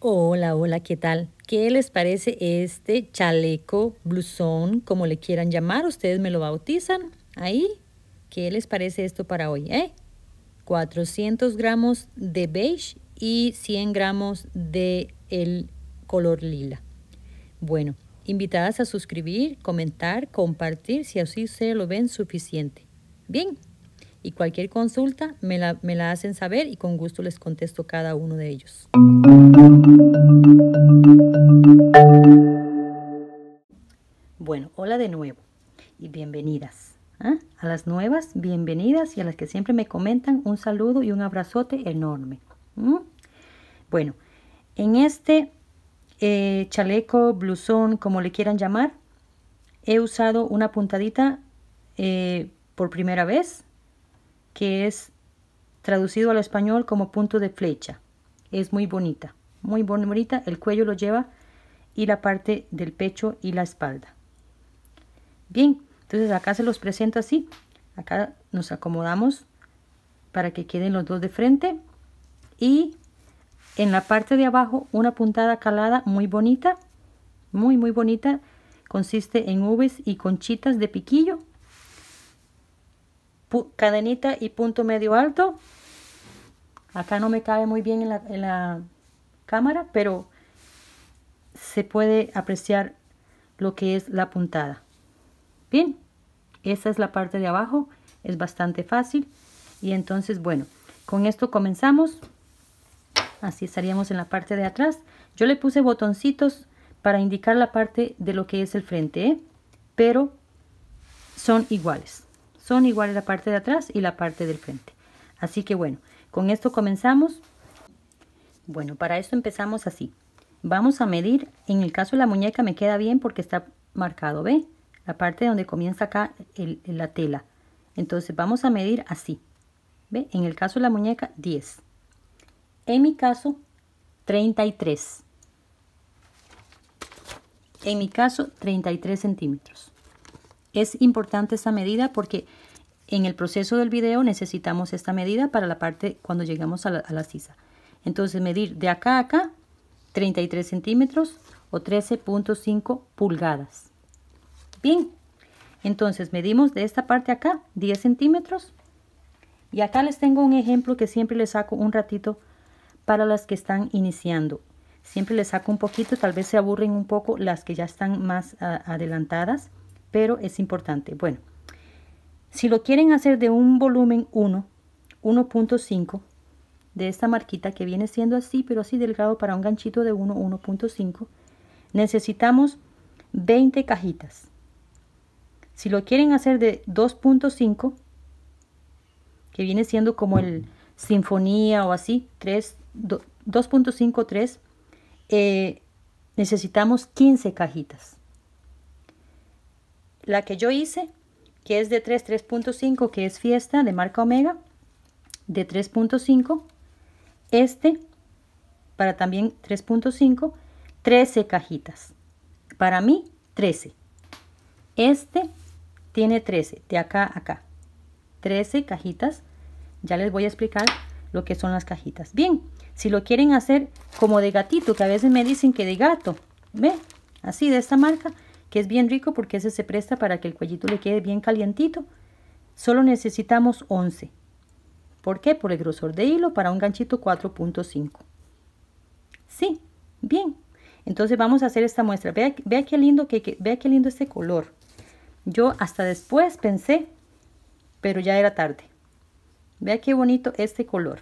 Hola, hola, ¿qué tal? ¿Qué les parece este chaleco, blusón, como le quieran llamar? Ustedes me lo bautizan ahí. ¿Qué les parece esto para hoy? Eh? 400 gramos de beige y 100 gramos de el color lila. Bueno, invitadas a suscribir, comentar, compartir si así se lo ven suficiente. Bien, y cualquier consulta me la, hacen saber y con gusto les contesto cada uno de ellos. Bueno, hola de nuevo y bienvenidas. ¿ah? A las nuevas, bienvenidas y a las que siempre me comentan, un saludo y un abrazote enorme. Bueno, en este eh, chaleco, blusón, como le quieran llamar, he usado una puntadita eh, por primera vez que es traducido al español como punto de flecha. Es muy bonita, muy bonita. El cuello lo lleva y la parte del pecho y la espalda. Bien, entonces acá se los presento así. Acá nos acomodamos para que queden los dos de frente y en la parte de abajo una puntada calada muy bonita, muy muy bonita. Consiste en uves y conchitas de piquillo cadenita y punto medio alto. Acá no me cabe muy bien en la, cámara, pero se puede apreciar lo que es la puntada. Bien, esa es la parte de abajo, es bastante fácil. Y entonces, bueno, con esto comenzamos. Así estaríamos en la parte de atrás. Yo le puse botoncitos para indicar la parte de lo que es el frente, ¿eh? pero son iguales. Son iguales la parte de atrás y la parte del frente. Así que bueno, con esto comenzamos. Bueno, para esto empezamos así. Vamos a medir, en el caso de la muñeca me queda bien porque está marcado, ¿ve? La parte donde comienza acá la tela. Entonces vamos a medir así, ¿ve? En el caso de la muñeca, 10. En mi caso, 33. En mi caso, 33 centímetros. Es importante esta medida porque en el proceso del video necesitamos esta medida para la parte cuando llegamos a la, sisa. Entonces medir de acá a acá 33 centímetros o 13.5 pulgadas. Bien, entonces medimos de esta parte acá 10 centímetros. Y acá les tengo un ejemplo que siempre les saco un ratito para las que están iniciando. Siempre les saco un poquito, tal vez se aburren un poco las que ya están más ah, adelantadas pero es importante. Bueno, si lo quieren hacer de un volumen 1, 1.5, de esta marquita que viene siendo así, pero así delgado para un ganchito de 1, 1.5, necesitamos 20 cajitas. Si lo quieren hacer de 2.5, que viene siendo como el sinfonía o así, 2.53, eh, necesitamos 15 cajitas la que yo hice, que es de 3, 3.5, que es fiesta de marca Omega, de 3.5, este para también 3.5, 13 cajitas. Para mí, 13. Este tiene 13, de acá a acá. 13 cajitas. Ya les voy a explicar lo que son las cajitas. Bien, si lo quieren hacer como de gatito, que a veces me dicen que de gato, ¿ve? Así, de esta marca, que es bien rico porque ese se presta para que el cuellito le quede bien calientito. Solo necesitamos 11. ¿Por qué? Por el grosor de hilo para un ganchito 4.5. Sí, bien. Entonces vamos a hacer esta muestra. Vea, vea qué lindo, que, vea qué lindo este color. Yo hasta después pensé, pero ya era tarde. Vea qué bonito este color.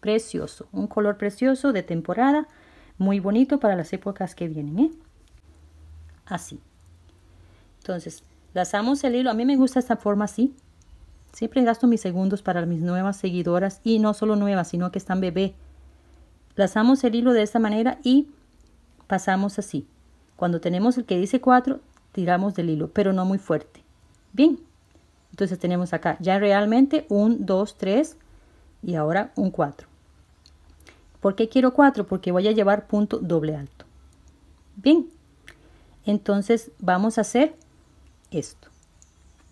Precioso, un color precioso de temporada, muy bonito para las épocas que vienen. ¿eh? así. Entonces, lazamos el hilo. A mí me gusta esta forma así. Siempre gasto mis segundos para mis nuevas seguidoras y no solo nuevas, sino que están bebé. Lazamos el hilo de esta manera y pasamos así. Cuando tenemos el que dice 4, tiramos del hilo, pero no muy fuerte. Bien, entonces tenemos acá ya realmente un 2, 3 y ahora un 4. ¿Por qué quiero 4? Porque voy a llevar punto doble alto. Bien, entonces vamos a hacer esto.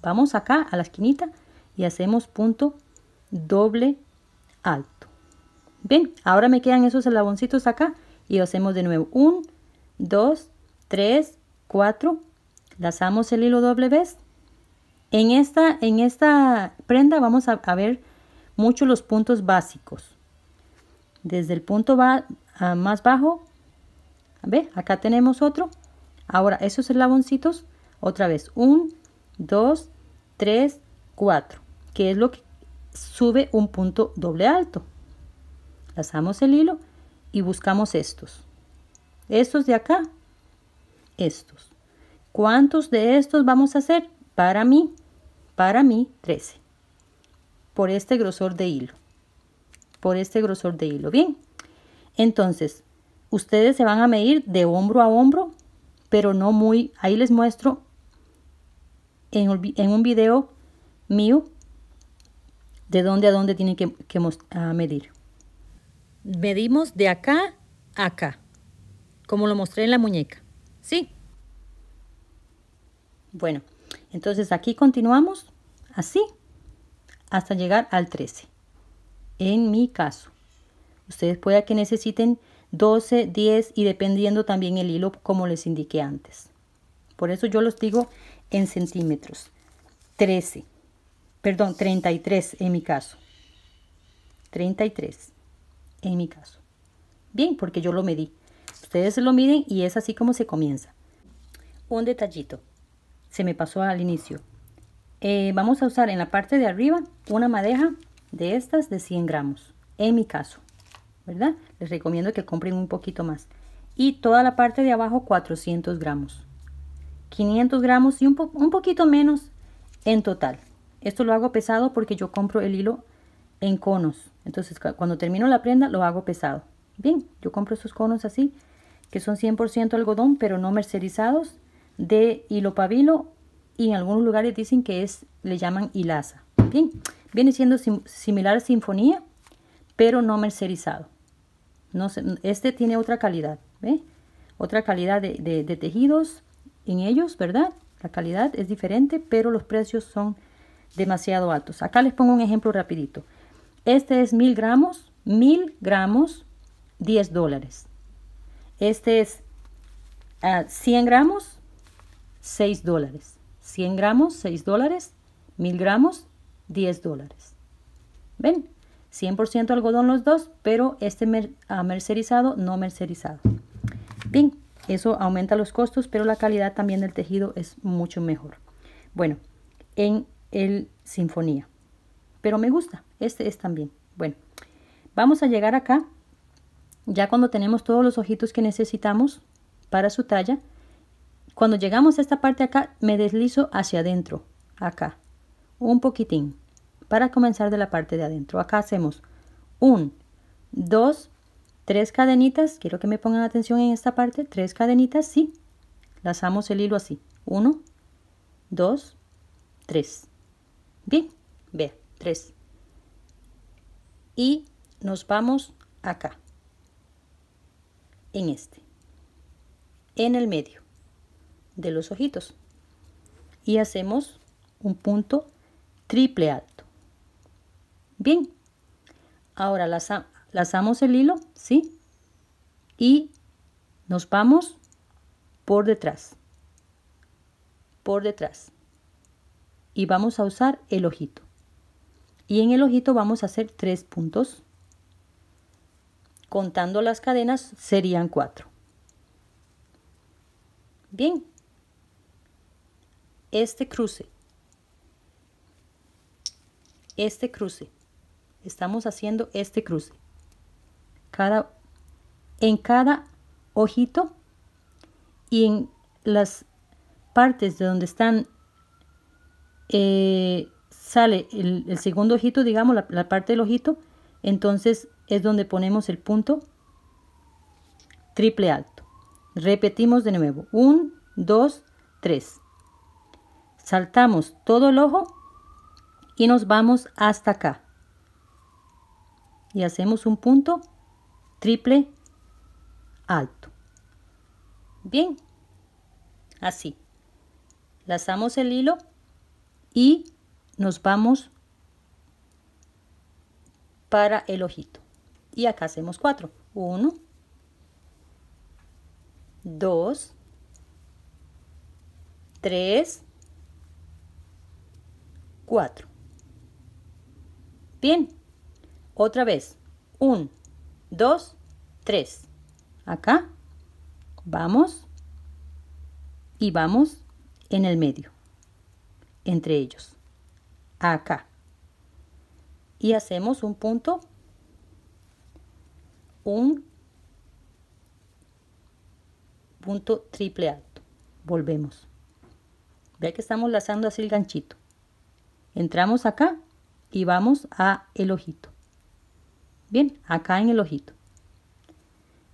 Vamos acá a la esquinita y hacemos punto doble alto. Bien, ahora me quedan esos eslaboncitos acá y hacemos de nuevo 1, 2, 3, 4, lazamos el hilo doble vez. En esta, en esta prenda vamos a, ver mucho los puntos básicos. Desde el punto más bajo, ¿ve? acá tenemos otro, Ahora esos eslaboncitos, otra vez, 1, 2, 3, 4, que es lo que sube un punto doble alto. Lazamos el hilo y buscamos estos. Estos de acá, estos. ¿Cuántos de estos vamos a hacer? Para mí, para mí, 13. Por este grosor de hilo. Por este grosor de hilo. Bien. Entonces, ustedes se van a medir de hombro a hombro pero no muy. Ahí les muestro en, un video mío de dónde a dónde tienen que, que medir. Medimos de acá a acá, como lo mostré en la muñeca. ¿Sí? Bueno, entonces aquí continuamos así hasta llegar al 13. En mi caso, ustedes pueda que necesiten 12, 10 y dependiendo también el hilo como les indiqué antes. Por eso yo los digo en centímetros. 13, perdón, 33 en mi caso. 33 en mi caso. Bien, porque yo lo medí. Ustedes lo miden y es así como se comienza. Un detallito. Se me pasó al inicio. Eh, vamos a usar en la parte de arriba una madeja de estas de 100 gramos. En mi caso. ¿verdad? Les recomiendo que compren un poquito más. Y toda la parte de abajo 400 gramos. 500 gramos y un, un poquito menos en total. Esto lo hago pesado porque yo compro el hilo en conos. Entonces cuando termino la prenda lo hago pesado. Bien, yo compro esos conos así, que son 100% algodón, pero no mercerizados, de hilo pabilo y en algunos lugares dicen que es, le llaman hilaza. Bien, viene siendo similar a sinfonía, pero no mercerizado este tiene otra calidad, ¿ve? Otra calidad de, tejidos en ellos, ¿verdad? La calidad es diferente, pero los precios son demasiado altos. Acá les pongo un ejemplo rapidito. Este es mil gramos, mil gramos, 10 dólares. Este es a ah, 100 gramos, 6 dólares. 100 gramos, 6 dólares. mil gramos, 10 dólares. ¿Ven? 100% algodón los dos, pero este ha ah, mercerizado, no mercerizado. Bien, eso aumenta los costos, pero la calidad también del tejido es mucho mejor. Bueno, en el Sinfonía. Pero me gusta, este es también. Bueno, vamos a llegar acá. Ya cuando tenemos todos los ojitos que necesitamos para su talla, cuando llegamos a esta parte acá, me deslizo hacia adentro, acá, un poquitín. Para comenzar de la parte de adentro, acá hacemos 1, 2, 3 cadenitas. Quiero que me pongan atención en esta parte. 3 cadenitas, sí. Lazamos el hilo así. 1, 2, 3. Bien, vea, 3. Y nos vamos acá. En este. En el medio de los ojitos. Y hacemos un punto triple alto. Bien, ahora lazamos el hilo, ¿sí? Y nos vamos por detrás, por detrás. Y vamos a usar el ojito. Y en el ojito vamos a hacer tres puntos. Contando las cadenas serían cuatro. Bien. Este cruce. Este cruce estamos haciendo este cruce. Cada, en cada ojito y en las partes de donde están eh, sale el, segundo ojito, digamos, la, parte del ojito, entonces es donde ponemos el punto triple alto. Repetimos de nuevo. 1, 2, 3. Saltamos todo el ojo y nos vamos hasta acá y hacemos un punto triple alto. Bien, así. Lazamos el hilo y nos vamos para el ojito. Y acá hacemos cuatro uno dos tres cuatro Bien, otra vez. Un, dos, tres. Acá. Vamos. Y vamos en el medio. Entre ellos. Acá. Y hacemos un punto. Un punto triple alto. Volvemos. Vea que estamos lazando así el ganchito. Entramos acá y vamos a el ojito. Bien, acá en el ojito.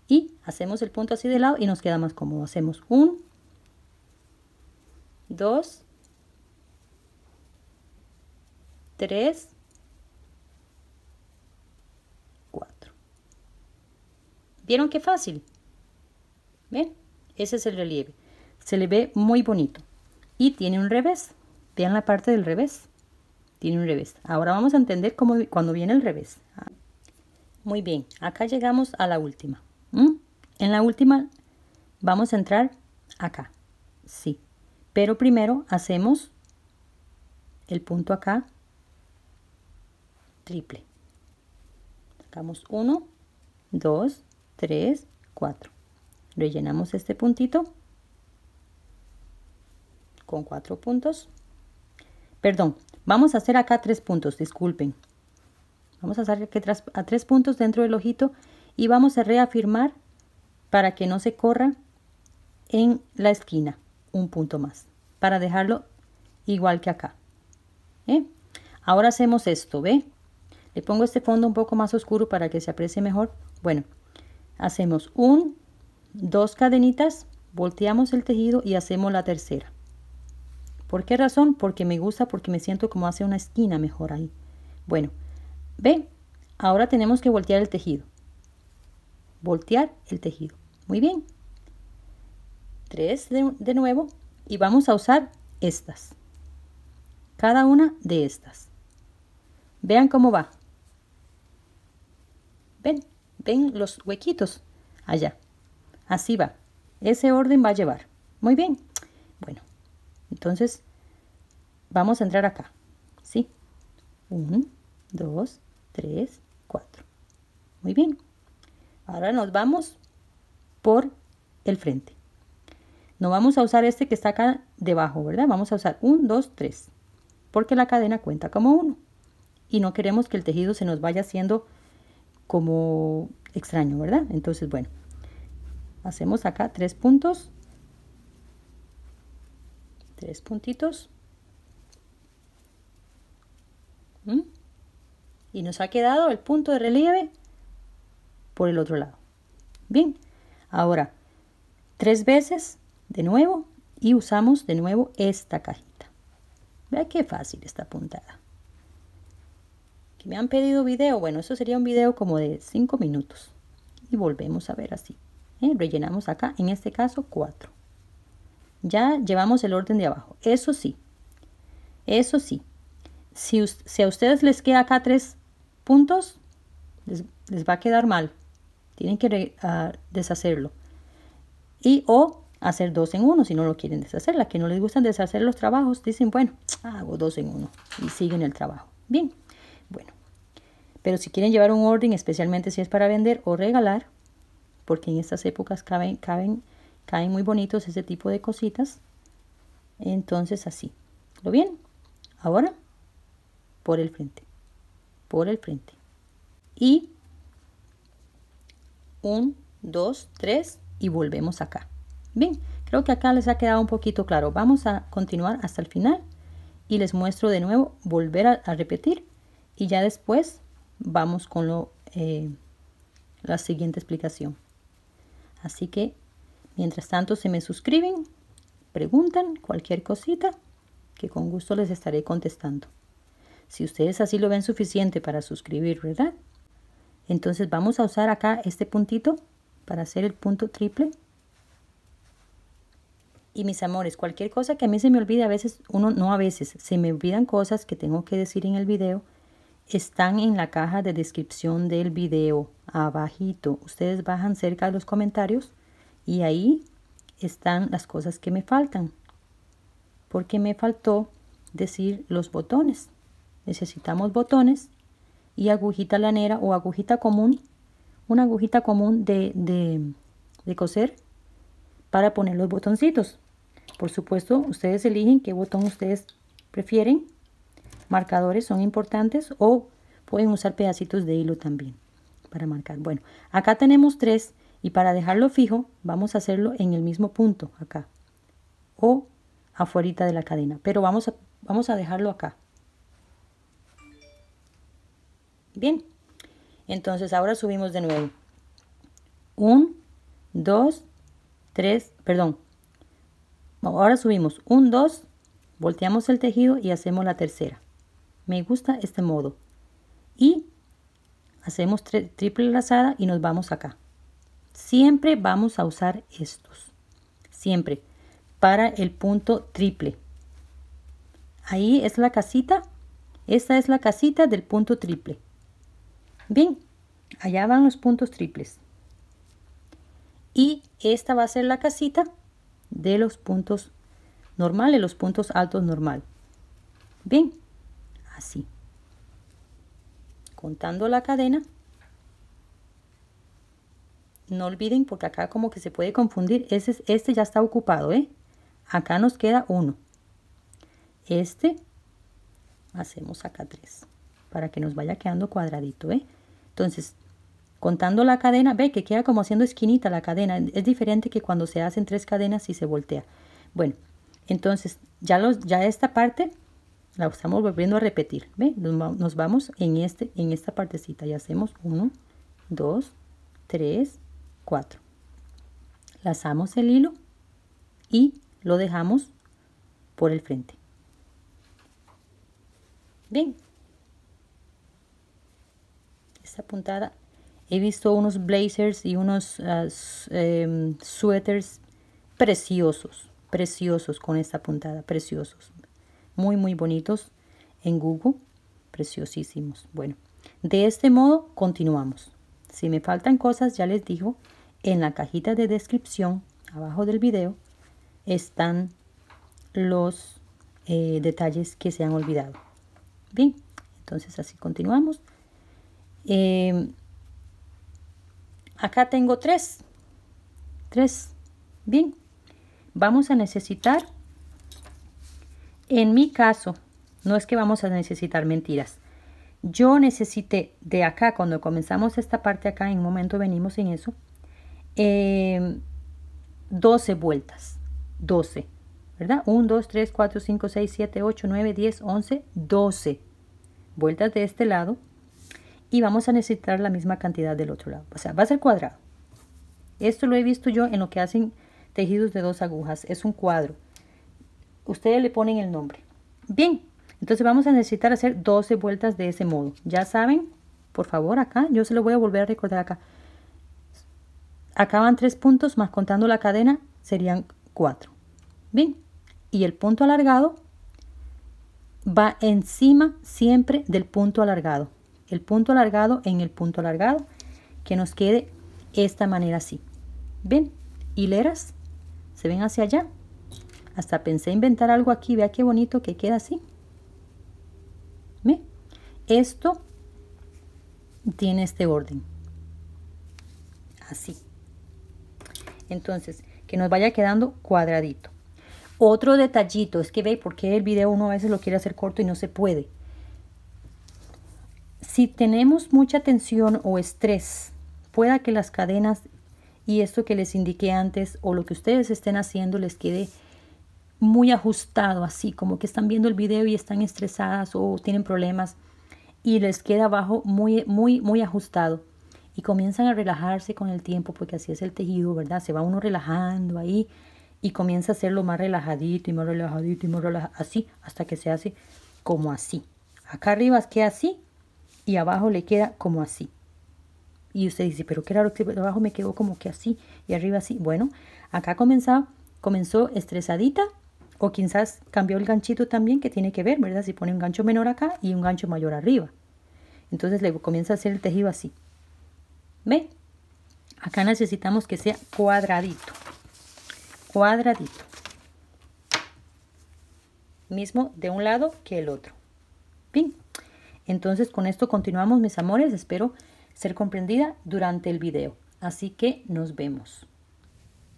Y hacemos el punto así de lado y nos queda más cómodo. Hacemos 1, dos, tres, cuatro. ¿Vieron qué fácil? ¿Ven? Ese es el relieve. Se le ve muy bonito. Y tiene un revés. Vean la parte del revés. Tiene un revés. Ahora vamos a entender cómo cuando viene el revés. Muy bien, acá llegamos a la última. En la última vamos a entrar acá. Sí, pero primero hacemos el punto acá triple. Sacamos 1, 2, 3, 4. Rellenamos este puntito con cuatro puntos. Perdón, vamos a hacer acá tres puntos, disculpen. Vamos a hacer que a tres puntos dentro del ojito y vamos a reafirmar para que no se corra en la esquina un punto más para dejarlo igual que acá. ¿eh? Ahora hacemos esto, ¿ve? Le pongo este fondo un poco más oscuro para que se aprecie mejor. Bueno, hacemos un, dos cadenitas, volteamos el tejido y hacemos la tercera. ¿Por qué razón? Porque me gusta, porque me siento como hace una esquina mejor ahí. Bueno, Ven, ahora tenemos que voltear el tejido. Voltear el tejido. Muy bien. Tres de, nuevo y vamos a usar estas. Cada una de estas. Vean cómo va. Ven, ven los huequitos allá. Así va. Ese orden va a llevar. Muy bien. Bueno, entonces vamos a entrar acá. ¿Sí? 1, 2, 3, 4. Muy bien. Ahora nos vamos por el frente. No vamos a usar este que está acá debajo, ¿verdad? Vamos a usar 1, 2, 3, porque la cadena cuenta como uno Y no queremos que el tejido se nos vaya haciendo como extraño, ¿verdad? Entonces, bueno, hacemos acá tres puntos, tres puntitos. ¿Mm? y nos ha quedado el punto de relieve por el otro lado. Bien, ahora tres veces de nuevo y usamos de nuevo esta cajita. Vea qué fácil esta puntada. Que me han pedido video, bueno, eso sería un video como de cinco minutos. Y volvemos a ver así. ¿eh? Rellenamos acá, en este caso cuatro Ya llevamos el orden de abajo. Eso sí, eso sí, si, si a ustedes les queda acá tres puntos, les, va a quedar mal. Tienen que ah, deshacerlo. Y o hacer dos en uno si no lo quieren deshacer. la que no les gustan deshacer los trabajos dicen, bueno, hago dos en uno y siguen el trabajo. Bien, bueno. Pero si quieren llevar un orden, especialmente si es para vender o regalar, porque en estas épocas caben, caben, caen muy bonitos ese tipo de cositas, entonces así. ¿Lo bien? Ahora, por el frente por el frente. Y 1, 2, 3 y volvemos acá. Bien, creo que acá les ha quedado un poquito claro. Vamos a continuar hasta el final y les muestro de nuevo volver a, repetir y ya después vamos con lo, eh, la siguiente explicación. Así que mientras tanto se me suscriben, preguntan cualquier cosita que con gusto les estaré contestando si ustedes así lo ven suficiente para suscribir, ¿verdad? Entonces vamos a usar acá este puntito para hacer el punto triple. Y mis amores, cualquier cosa que a mí se me olvide a veces, uno no a veces, se me olvidan cosas que tengo que decir en el video, están en la caja de descripción del video, abajito. Ustedes bajan cerca de los comentarios y ahí están las cosas que me faltan. Porque me faltó decir los botones necesitamos botones y agujita lanera o agujita común, una agujita común de, de, de coser para poner los botoncitos. Por supuesto, ustedes eligen qué botón ustedes prefieren. Marcadores son importantes o pueden usar pedacitos de hilo también para marcar. Bueno, acá tenemos tres y para dejarlo fijo vamos a hacerlo en el mismo punto acá o afuera de la cadena, pero vamos a, vamos a dejarlo acá. Bien, entonces ahora subimos de nuevo. 1, 2, 3, perdón. Ahora subimos 1, 2, volteamos el tejido y hacemos la tercera. Me gusta este modo. Y hacemos triple lazada y nos vamos acá. Siempre vamos a usar estos. Siempre. Para el punto triple. Ahí es la casita. Esta es la casita del punto triple. Bien, allá van los puntos triples. Y esta va a ser la casita de los puntos normales, los puntos altos normal. Bien, así. Contando la cadena. No olviden, porque acá como que se puede confundir, este, este ya está ocupado, ¿eh? Acá nos queda uno. Este, hacemos acá tres, para que nos vaya quedando cuadradito, ¿eh? Entonces, contando la cadena, ve que queda como haciendo esquinita la cadena. Es diferente que cuando se hacen tres cadenas y se voltea. Bueno, entonces ya, los, ya esta parte la estamos volviendo a repetir. Nos vamos en, este, en esta partecita y hacemos 1, 2, 3, 4. Lazamos el hilo y lo dejamos por el frente. Bien, puntada He visto unos blazers y unos ah, em, suéteres preciosos, preciosos con esta puntada, preciosos. Muy, muy bonitos en Google, preciosísimos. Bueno, de este modo continuamos. Si me faltan cosas, ya les digo, en la cajita de descripción, abajo del vídeo están los eh, detalles que se han olvidado. Bien, entonces así continuamos. Eh, acá tengo tres. Tres. Bien. Vamos a necesitar, en mi caso, no es que vamos a necesitar mentiras. Yo necesité de acá, cuando comenzamos esta parte acá, en un momento venimos en eso, 12 em, vueltas. 12. ¿Verdad? 1, 2, 3, 4, 5, 6, 7, 8, 9, 10, 11, 12 vueltas de este lado y vamos a necesitar la misma cantidad del otro lado. O sea, va a ser cuadrado. Esto lo he visto yo en lo que hacen tejidos de dos agujas. Es un cuadro. Ustedes le ponen el nombre. Bien, entonces vamos a necesitar hacer 12 vueltas de ese modo. Ya saben, por favor, acá, yo se lo voy a volver a recordar acá. acaban tres puntos, más contando la cadena, serían cuatro. Bien, y el punto alargado va encima siempre del punto alargado el punto alargado en el punto alargado, que nos quede esta manera así. ¿Ven? Hileras, se ven hacia allá. Hasta pensé inventar algo aquí, vea qué bonito que queda así. Esto tiene este orden. Así. Entonces, que nos vaya quedando cuadradito. Otro detallito, es que ve, porque el video uno a veces lo quiere hacer corto y no se puede. Si tenemos mucha tensión o estrés, pueda que las cadenas y esto que les indiqué antes o lo que ustedes estén haciendo les quede muy ajustado, así como que están viendo el video y están estresadas o tienen problemas y les queda abajo muy, muy, muy ajustado. Y comienzan a relajarse con el tiempo porque así es el tejido, ¿verdad? Se va uno relajando ahí y comienza a hacerlo más relajadito y más relajadito y más así, hasta que se hace como así. Acá arriba queda así y abajo le queda como así. Y usted dice, pero qué raro que abajo me quedó como que así y arriba así. Bueno, acá comenzó, comenzó estresadita o quizás cambió el ganchito también que tiene que ver, ¿verdad? Si pone un gancho menor acá y un gancho mayor arriba. Entonces le comienza a hacer el tejido así. ¿Ve? Acá necesitamos que sea cuadradito. Cuadradito. Mismo de un lado que el otro. Bien, entonces con esto continuamos mis amores, espero ser comprendida durante el video. Así que nos vemos.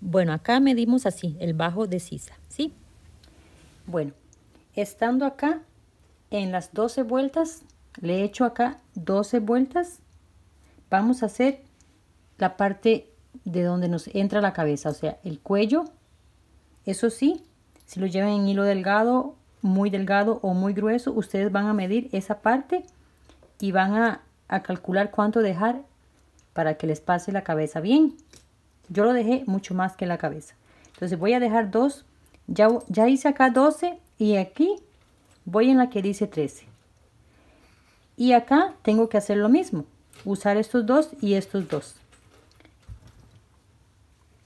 Bueno, acá medimos así, el bajo de sisa, ¿sí? Bueno, estando acá en las 12 vueltas, le echo acá 12 vueltas, vamos a hacer la parte de donde nos entra la cabeza, o sea, el cuello, eso sí, si lo llevan en hilo delgado muy delgado o muy grueso, ustedes van a medir esa parte y van a, calcular cuánto dejar para que les pase la cabeza bien. Yo lo dejé mucho más que la cabeza. Entonces voy a dejar dos. Ya, ya hice acá 12 y aquí voy en la que dice 13. Y acá tengo que hacer lo mismo. Usar estos dos y estos dos.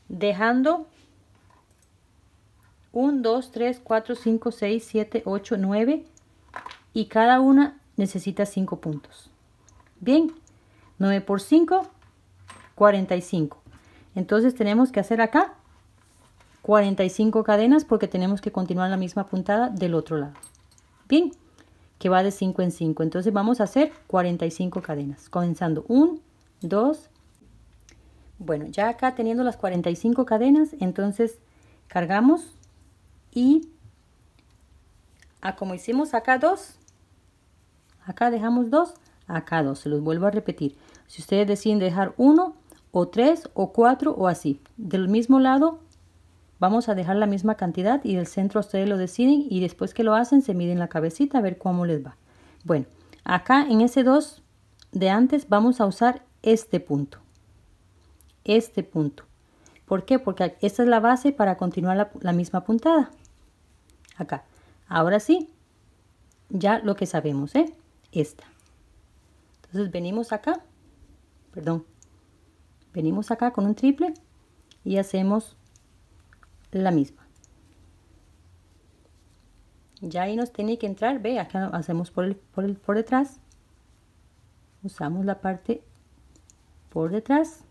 Dejando 1, 2, 3, 4, 5, 6, 7, 8, 9 y cada una necesita 5 puntos. Bien, 9 por 5, 45. Entonces tenemos que hacer acá 45 cadenas porque tenemos que continuar la misma puntada del otro lado. Bien, que va de 5 en 5. Entonces vamos a hacer 45 cadenas, comenzando 1, 2. Bueno, ya acá teniendo las 45 cadenas, entonces cargamos y a como hicimos acá dos, acá dejamos dos, acá dos, se los vuelvo a repetir. Si ustedes deciden dejar uno o tres o cuatro o así, del mismo lado vamos a dejar la misma cantidad y del centro ustedes lo deciden y después que lo hacen se miden la cabecita a ver cómo les va. Bueno, acá en ese 2 de antes vamos a usar este punto, este punto. ¿Por qué? Porque esta es la base para continuar la misma puntada acá. Ahora sí, ya lo que sabemos, ¿eh? Esta. Entonces venimos acá, perdón, venimos acá con un triple y hacemos la misma. Ya ahí nos tiene que entrar, ve, acá hacemos por, el, por, el, por detrás. Usamos la parte por detrás.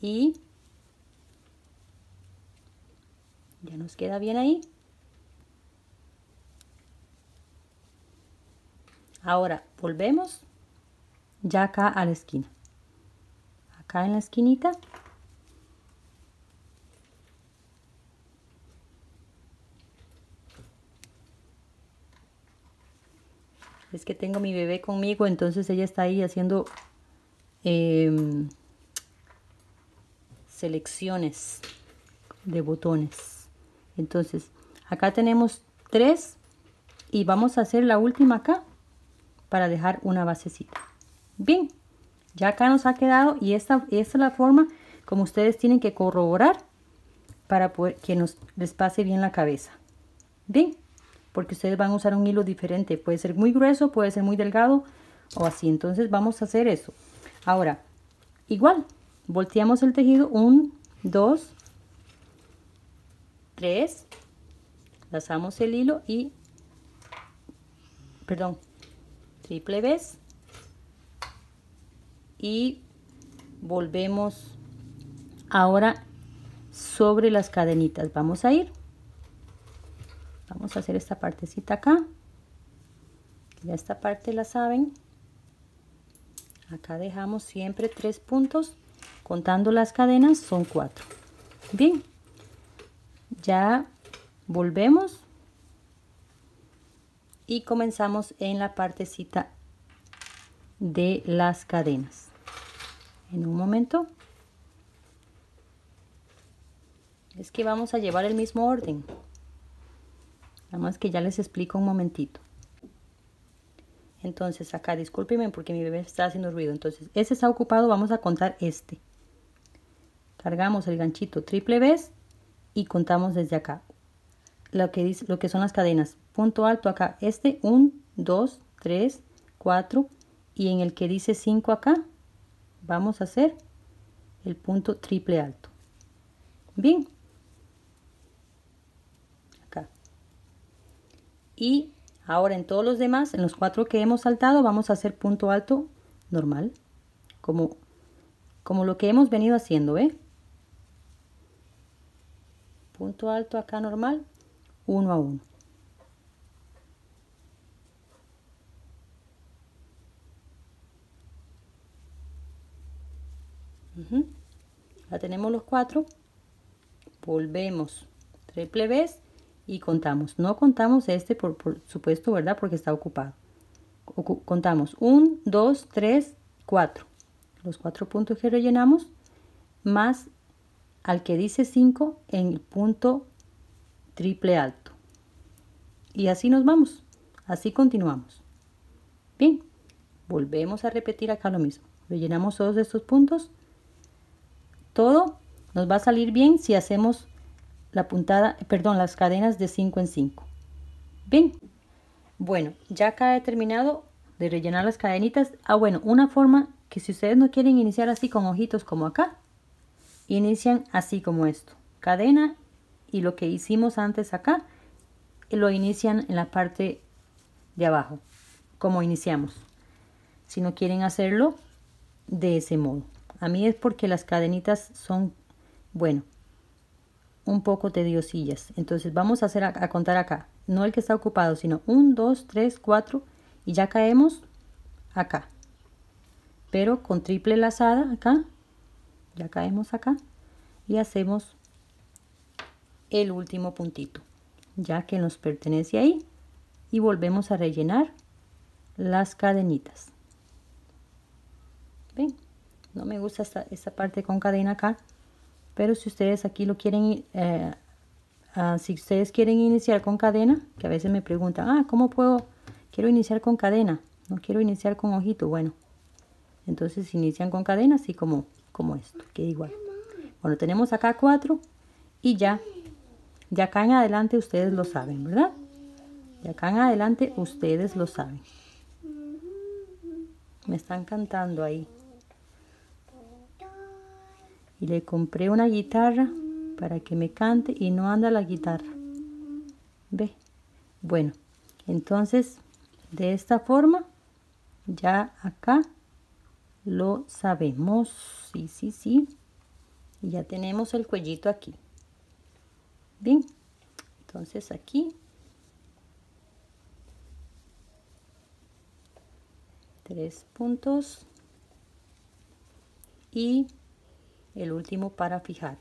Y Ya nos queda bien ahí. Ahora volvemos ya acá a la esquina. Acá en la esquinita. Es que tengo mi bebé conmigo, entonces ella está ahí haciendo em, selecciones de botones. Entonces, acá tenemos tres y vamos a hacer la última acá para dejar una basecita. Bien, ya acá nos ha quedado y esta, es la forma como ustedes tienen que corroborar para poder que nos les pase bien la cabeza. Bien, porque ustedes van a usar un hilo diferente, puede ser muy grueso, puede ser muy delgado o así. Entonces vamos a hacer eso. Ahora, igual, volteamos el tejido, un, dos... 3 lazamos el hilo y perdón triple vez y volvemos ahora sobre las cadenitas vamos a ir vamos a hacer esta partecita acá ya esta parte la saben acá dejamos siempre tres puntos contando las cadenas son cuatro bien ya volvemos y comenzamos en la partecita de las cadenas en un momento es que vamos a llevar el mismo orden nada más que ya les explico un momentito entonces acá discúlpenme porque mi bebé está haciendo ruido entonces ese está ocupado vamos a contar este cargamos el ganchito triple vez y contamos desde acá. Lo que, dice, lo que son las cadenas. Punto alto acá, este 1, 2, 3, 4 y en el que dice 5 acá vamos a hacer el punto triple alto. Bien. Acá. Y ahora en todos los demás, en los cuatro que hemos saltado, vamos a hacer punto alto normal, como, como lo que hemos venido haciendo, ¿eh? punto alto acá normal, 1 a 1. Ya tenemos los cuatro. Volvemos. Triple vez y contamos. No contamos este, por, supuesto, ¿verdad? Porque está ocupado. contamos 1, 2, 3, 4. Los cuatro puntos que rellenamos. Más al que dice 5 en el punto triple alto. Y así nos vamos, así continuamos. Bien, volvemos a repetir acá lo mismo. Rellenamos todos estos puntos. Todo nos va a salir bien si hacemos la puntada, perdón, las cadenas de 5 en 5. Bien, bueno, ya acá he terminado de rellenar las cadenitas. Ah, bueno, una forma que si ustedes no quieren iniciar así con ojitos como acá, inician así como esto, cadena y lo que hicimos antes acá, lo inician en la parte de abajo, como iniciamos. Si no quieren hacerlo de ese modo. A mí es porque las cadenitas son, bueno, un poco tediosillas. Entonces vamos a, hacer, a, contar acá, no el que está ocupado, sino 1, 2, 3, 4 y ya caemos acá. Pero con triple lazada acá ya caemos acá y hacemos el último puntito ya que nos pertenece ahí y volvemos a rellenar las cadenitas ven no me gusta esta, parte con cadena acá pero si ustedes aquí lo quieren eh, ah, si ustedes quieren iniciar con cadena que a veces me preguntan ah cómo puedo quiero iniciar con cadena no quiero iniciar con ojito bueno entonces inician con cadena así como como esto, que igual. Bueno, tenemos acá cuatro y ya, de acá en adelante ustedes lo saben, ¿verdad? De acá en adelante ustedes lo saben. Me están cantando ahí. Y le compré una guitarra para que me cante y no anda la guitarra. ¿Ve? Bueno, entonces de esta forma, ya acá lo sabemos, sí, sí, sí. Y ya tenemos el cuellito aquí. Bien, entonces aquí tres puntos y el último para fijar.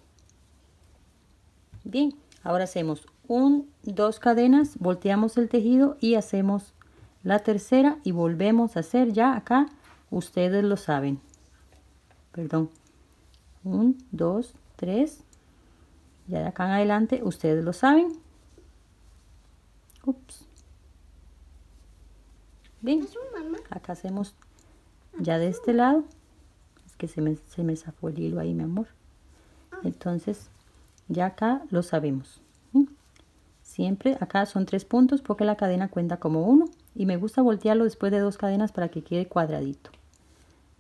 Bien, ahora hacemos un, dos cadenas, volteamos el tejido y hacemos la tercera y volvemos a hacer ya acá ustedes lo saben. Perdón. Un, dos, tres. Ya de acá en adelante, ustedes lo saben. Ups. Bien, acá hacemos ya de este lado. Es que se me, se me el hilo ahí, mi amor. Ah. Entonces, ya acá lo sabemos. ¿Mm? Siempre acá son tres puntos porque la cadena cuenta como uno. Y me gusta voltearlo después de dos cadenas para que quede cuadradito.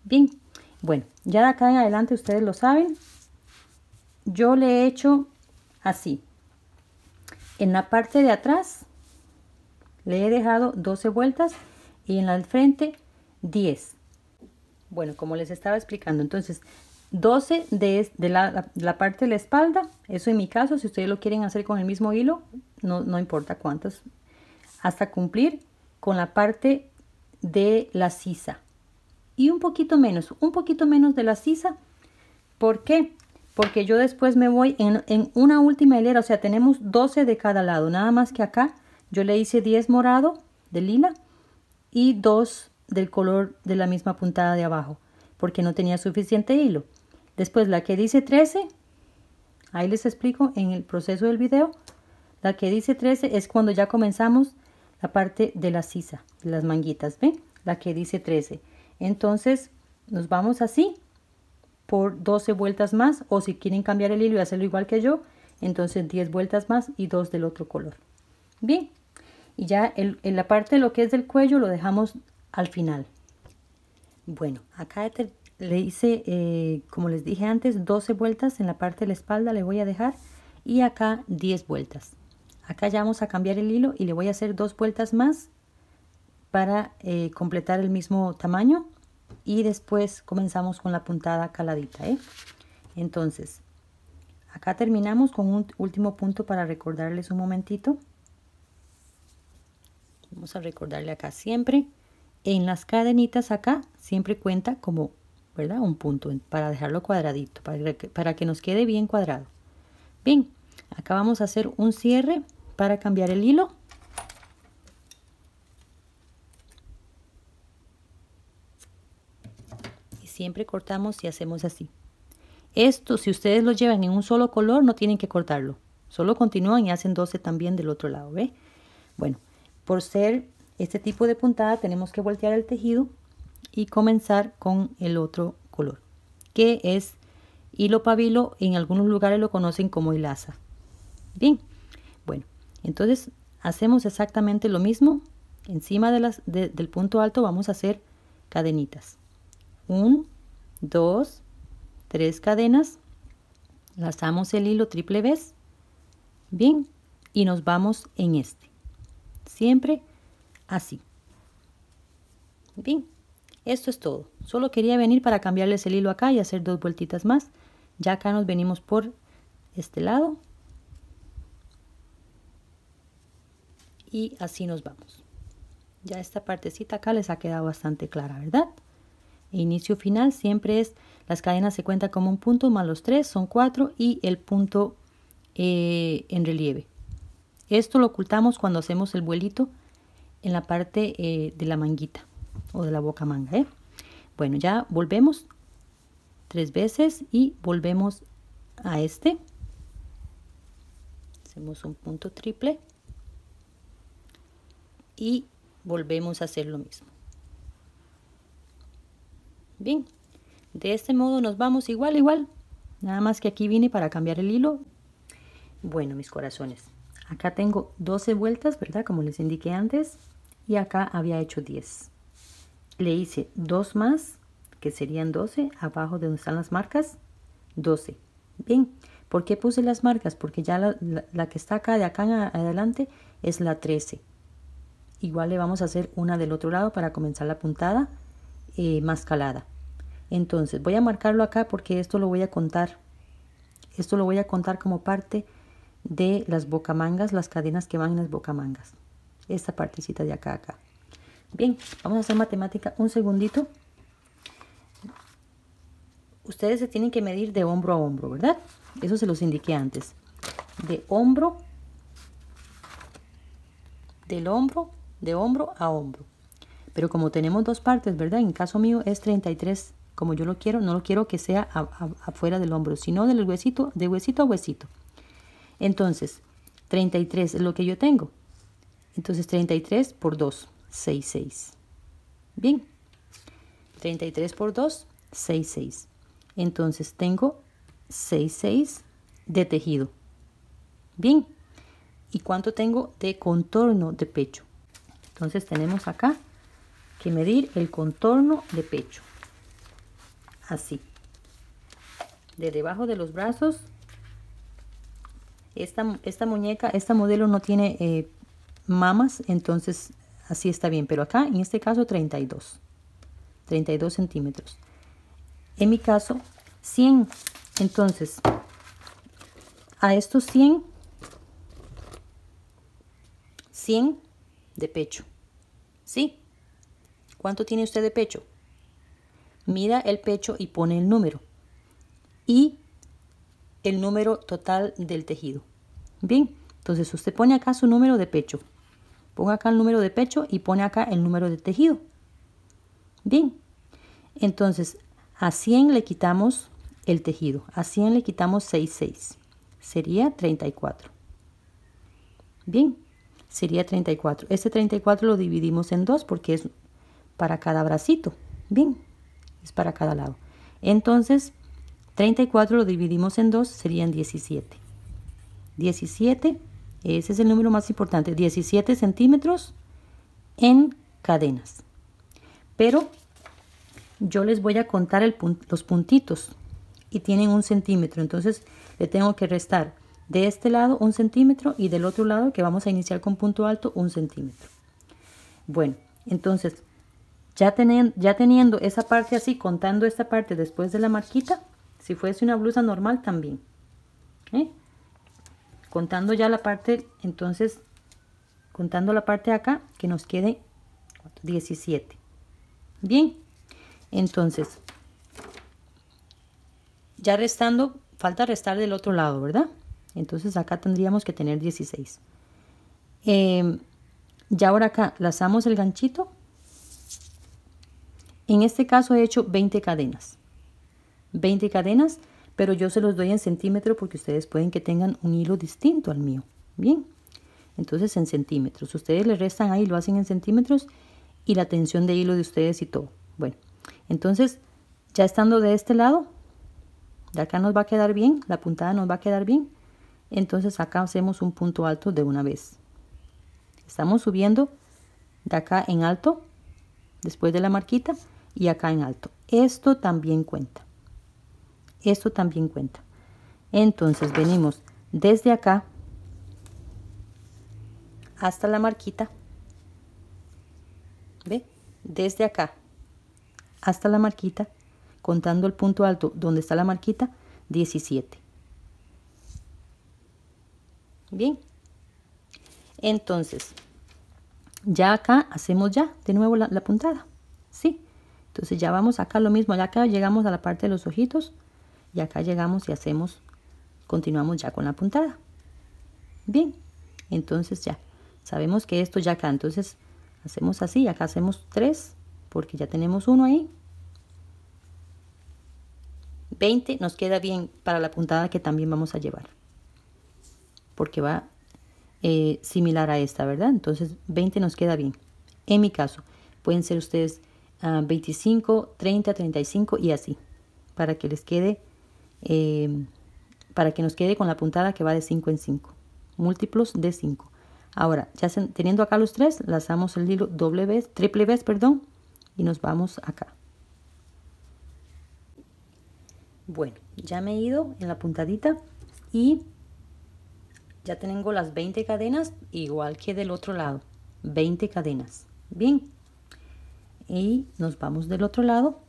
Bien, bueno, ya de acá en adelante ustedes lo saben. Yo le he hecho así. En la parte de atrás le he dejado 12 vueltas y en la del frente 10. Bueno, como les estaba explicando, entonces 12 de, de la, parte de la espalda, eso en mi caso, si ustedes lo quieren hacer con el mismo hilo, no, no importa cuántas, hasta cumplir con la parte de la sisa y un poquito menos, un poquito menos de la sisa. ¿Por qué? Porque yo después me voy en, una última hilera, o sea, tenemos 12 de cada lado, nada más que acá yo le hice 10 morado de lila y 2 del color de la misma puntada de abajo, porque no tenía suficiente hilo. Después la que dice 13, ahí les explico en el proceso del video, la que dice 13 es cuando ya comenzamos la parte de la sisa, las manguitas, ¿ven? La que dice 13. Entonces nos vamos así por 12 vueltas más o si quieren cambiar el hilo y hacerlo igual que yo, entonces 10 vueltas más y dos del otro color. Bien, y ya en la parte de lo que es del cuello lo dejamos al final. Bueno, acá le hice, eh, como les dije antes, 12 vueltas en la parte de la espalda le voy a dejar y acá 10 vueltas. Acá ya vamos a cambiar el hilo y le voy a hacer dos vueltas más para eh, completar el mismo tamaño y después comenzamos con la puntada caladita ¿eh? entonces acá terminamos con un último punto para recordarles un momentito vamos a recordarle acá siempre en las cadenitas acá siempre cuenta como verdad un punto para dejarlo cuadradito para que, para que nos quede bien cuadrado bien acá vamos a hacer un cierre para cambiar el hilo siempre cortamos y hacemos así. Esto, si ustedes lo llevan en un solo color, no tienen que cortarlo. Solo continúan y hacen 12 también del otro lado, ¿ve? Bueno, por ser este tipo de puntada, tenemos que voltear el tejido y comenzar con el otro color, que es hilo pabilo. En algunos lugares lo conocen como hilaza. Bien, bueno, entonces hacemos exactamente lo mismo. Encima del punto alto vamos a hacer cadenitas. 1, 2, 3 cadenas, lanzamos el hilo triple vez, bien, y nos vamos en este, siempre así. Bien, esto es todo, solo quería venir para cambiarles el hilo acá y hacer dos vueltitas más, ya acá nos venimos por este lado y así nos vamos. Ya esta partecita acá les ha quedado bastante clara, ¿verdad? inicio final siempre es, las cadenas se cuentan como un punto más los tres, son cuatro y el punto eh, en relieve. Esto lo ocultamos cuando hacemos el vuelito en la parte eh, de la manguita o de la boca manga. ¿eh? Bueno, ya volvemos tres veces y volvemos a este. Hacemos un punto triple y volvemos a hacer lo mismo. Bien, de este modo nos vamos igual, igual. Nada más que aquí vine para cambiar el hilo. Bueno, mis corazones, acá tengo 12 vueltas, ¿verdad? Como les indiqué antes. Y acá había hecho 10. Le hice dos más, que serían 12, abajo de donde están las marcas, 12. Bien, ¿por qué puse las marcas? Porque ya la, la que está acá de acá en adelante es la 13. Igual le vamos a hacer una del otro lado para comenzar la puntada. Eh, más calada, Entonces voy a marcarlo acá porque esto lo voy a contar. Esto lo voy a contar como parte de las bocamangas, las cadenas que van en las bocamangas. Esta partecita de acá acá. Bien, vamos a hacer matemática un segundito. Ustedes se tienen que medir de hombro a hombro, ¿verdad? Eso se los indiqué antes. De hombro, del hombro, de hombro a hombro. Pero como tenemos dos partes, ¿verdad? En caso mío es 33 como yo lo quiero, no lo quiero que sea afuera del hombro, sino del huesito, de huesito a huesito. Entonces, 33 es lo que yo tengo. Entonces, 33 por 2, 6, 6. Bien. 33 por 2, 6, 6. Entonces, tengo 6, 6 de tejido. Bien. ¿Y cuánto tengo de contorno de pecho? Entonces, tenemos acá que medir el contorno de pecho. Así. De debajo de los brazos. Esta, esta muñeca, esta modelo no tiene eh, mamas, entonces así está bien. Pero acá, en este caso, 32. 32 centímetros. En mi caso, 100. Entonces, a estos 100, 100 de pecho. ¿Sí? ¿Cuánto tiene usted de pecho? Mira el pecho y pone el número. Y el número total del tejido. Bien, entonces usted pone acá su número de pecho. Ponga acá el número de pecho y pone acá el número de tejido. Bien, entonces a 100 le quitamos el tejido. A 100 le quitamos 6, 6. Sería 34. Bien, sería 34. Este 34 lo dividimos en dos porque es para cada bracito. Bien, es para cada lado. Entonces, 34 lo dividimos en 2, serían 17. 17, ese es el número más importante, 17 centímetros en cadenas. Pero yo les voy a contar el los puntitos y tienen un centímetro. Entonces le tengo que restar de este lado un centímetro y del otro lado que vamos a iniciar con punto alto un centímetro. Bueno, entonces ya, ya teniendo esa parte así, contando esta parte después de la marquita, si fuese una blusa normal también. ¿eh? Contando ya la parte, entonces, contando la parte acá, que nos quede 17. Bien, entonces, ya restando, falta restar del otro lado, ¿verdad? Entonces acá tendríamos que tener 16. Eh, em, ya ahora acá lazamos el ganchito en este caso he hecho 20 cadenas. 20 cadenas, pero yo se los doy en centímetros porque ustedes pueden que tengan un hilo distinto al mío. Bien, entonces en centímetros. Ustedes le restan ahí, lo hacen en centímetros y la tensión de hilo de ustedes y todo. Bueno, entonces ya estando de este lado, de acá nos va a quedar bien, la puntada nos va a quedar bien. Entonces acá hacemos un punto alto de una vez. Estamos subiendo de acá en alto, después de la marquita, y acá en alto. Esto también cuenta. Esto también cuenta. Entonces venimos desde acá hasta la marquita. ¿Ve? Desde acá hasta la marquita, contando el punto alto donde está la marquita, 17. Bien. Entonces, ya acá hacemos ya de nuevo la, la puntada. ¿Sí? Entonces ya vamos acá lo mismo, ya acá llegamos a la parte de los ojitos y acá llegamos y hacemos, continuamos ya con la puntada. Bien, entonces ya, sabemos que esto ya acá, entonces hacemos así, acá hacemos tres, porque ya tenemos uno ahí. 20 nos queda bien para la puntada que también vamos a llevar porque va eh, similar a esta, ¿verdad? Entonces 20 nos queda bien. En mi caso, pueden ser ustedes 25, 30, 35 y así, para que les quede, eh, para que nos quede con la puntada que va de 5 en 5, múltiplos de 5. Ahora, ya teniendo acá los tres, lanzamos el hilo doble vez, triple vez, perdón, y nos vamos acá. Bueno, ya me he ido en la puntadita y ya tengo las 20 cadenas igual que del otro lado, 20 cadenas. Bien, y nos vamos del otro lado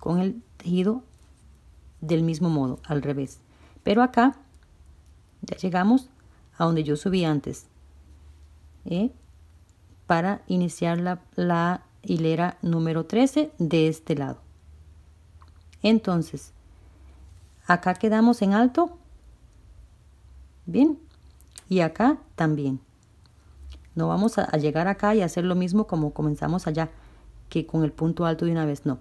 con el tejido del mismo modo al revés pero acá ya llegamos a donde yo subí antes ¿eh? para iniciar la, la hilera número 13 de este lado entonces acá quedamos en alto bien y acá también no vamos a, llegar acá y hacer lo mismo como comenzamos allá, que con el punto alto de una vez, no.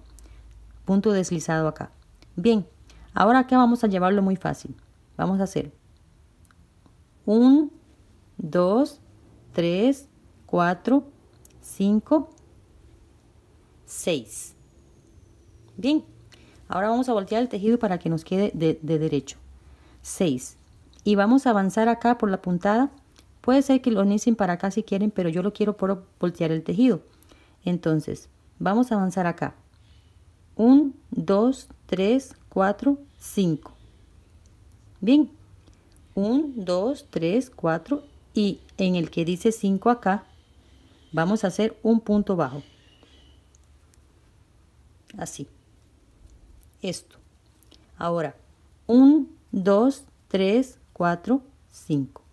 Punto deslizado acá. Bien, ahora que vamos a llevarlo muy fácil. Vamos a hacer 1, 2, 3, 4, 5, 6. Bien, ahora vamos a voltear el tejido para que nos quede de, de derecho. 6. Y vamos a avanzar acá por la puntada Puede ser que lo unicen para acá si quieren, pero yo lo quiero por voltear el tejido. Entonces, vamos a avanzar acá. 1, 2, 3, 4, 5. Bien. 1, 2, 3, 4 y en el que dice 5 acá, vamos a hacer un punto bajo. Así. Esto. Ahora, 1, 2, 3, 4, 5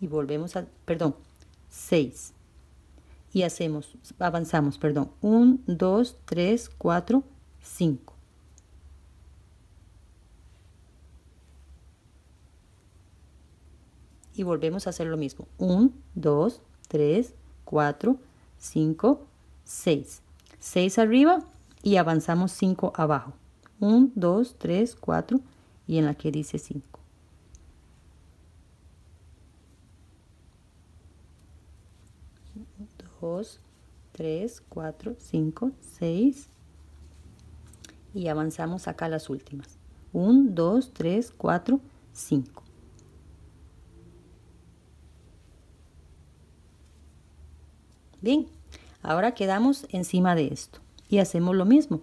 y volvemos a, perdón, 6. Y hacemos, avanzamos, perdón, 1, 2, 3, 4, 5. Y volvemos a hacer lo mismo. 1, 2, 3, 4, 5, 6. 6 arriba y avanzamos 5 abajo. 1, 2, 3, 4 y en la que dice 5. 2, 3, 4, 5, 6 y avanzamos acá las últimas. 1, 2, 3, 4, 5. Bien, ahora quedamos encima de esto y hacemos lo mismo.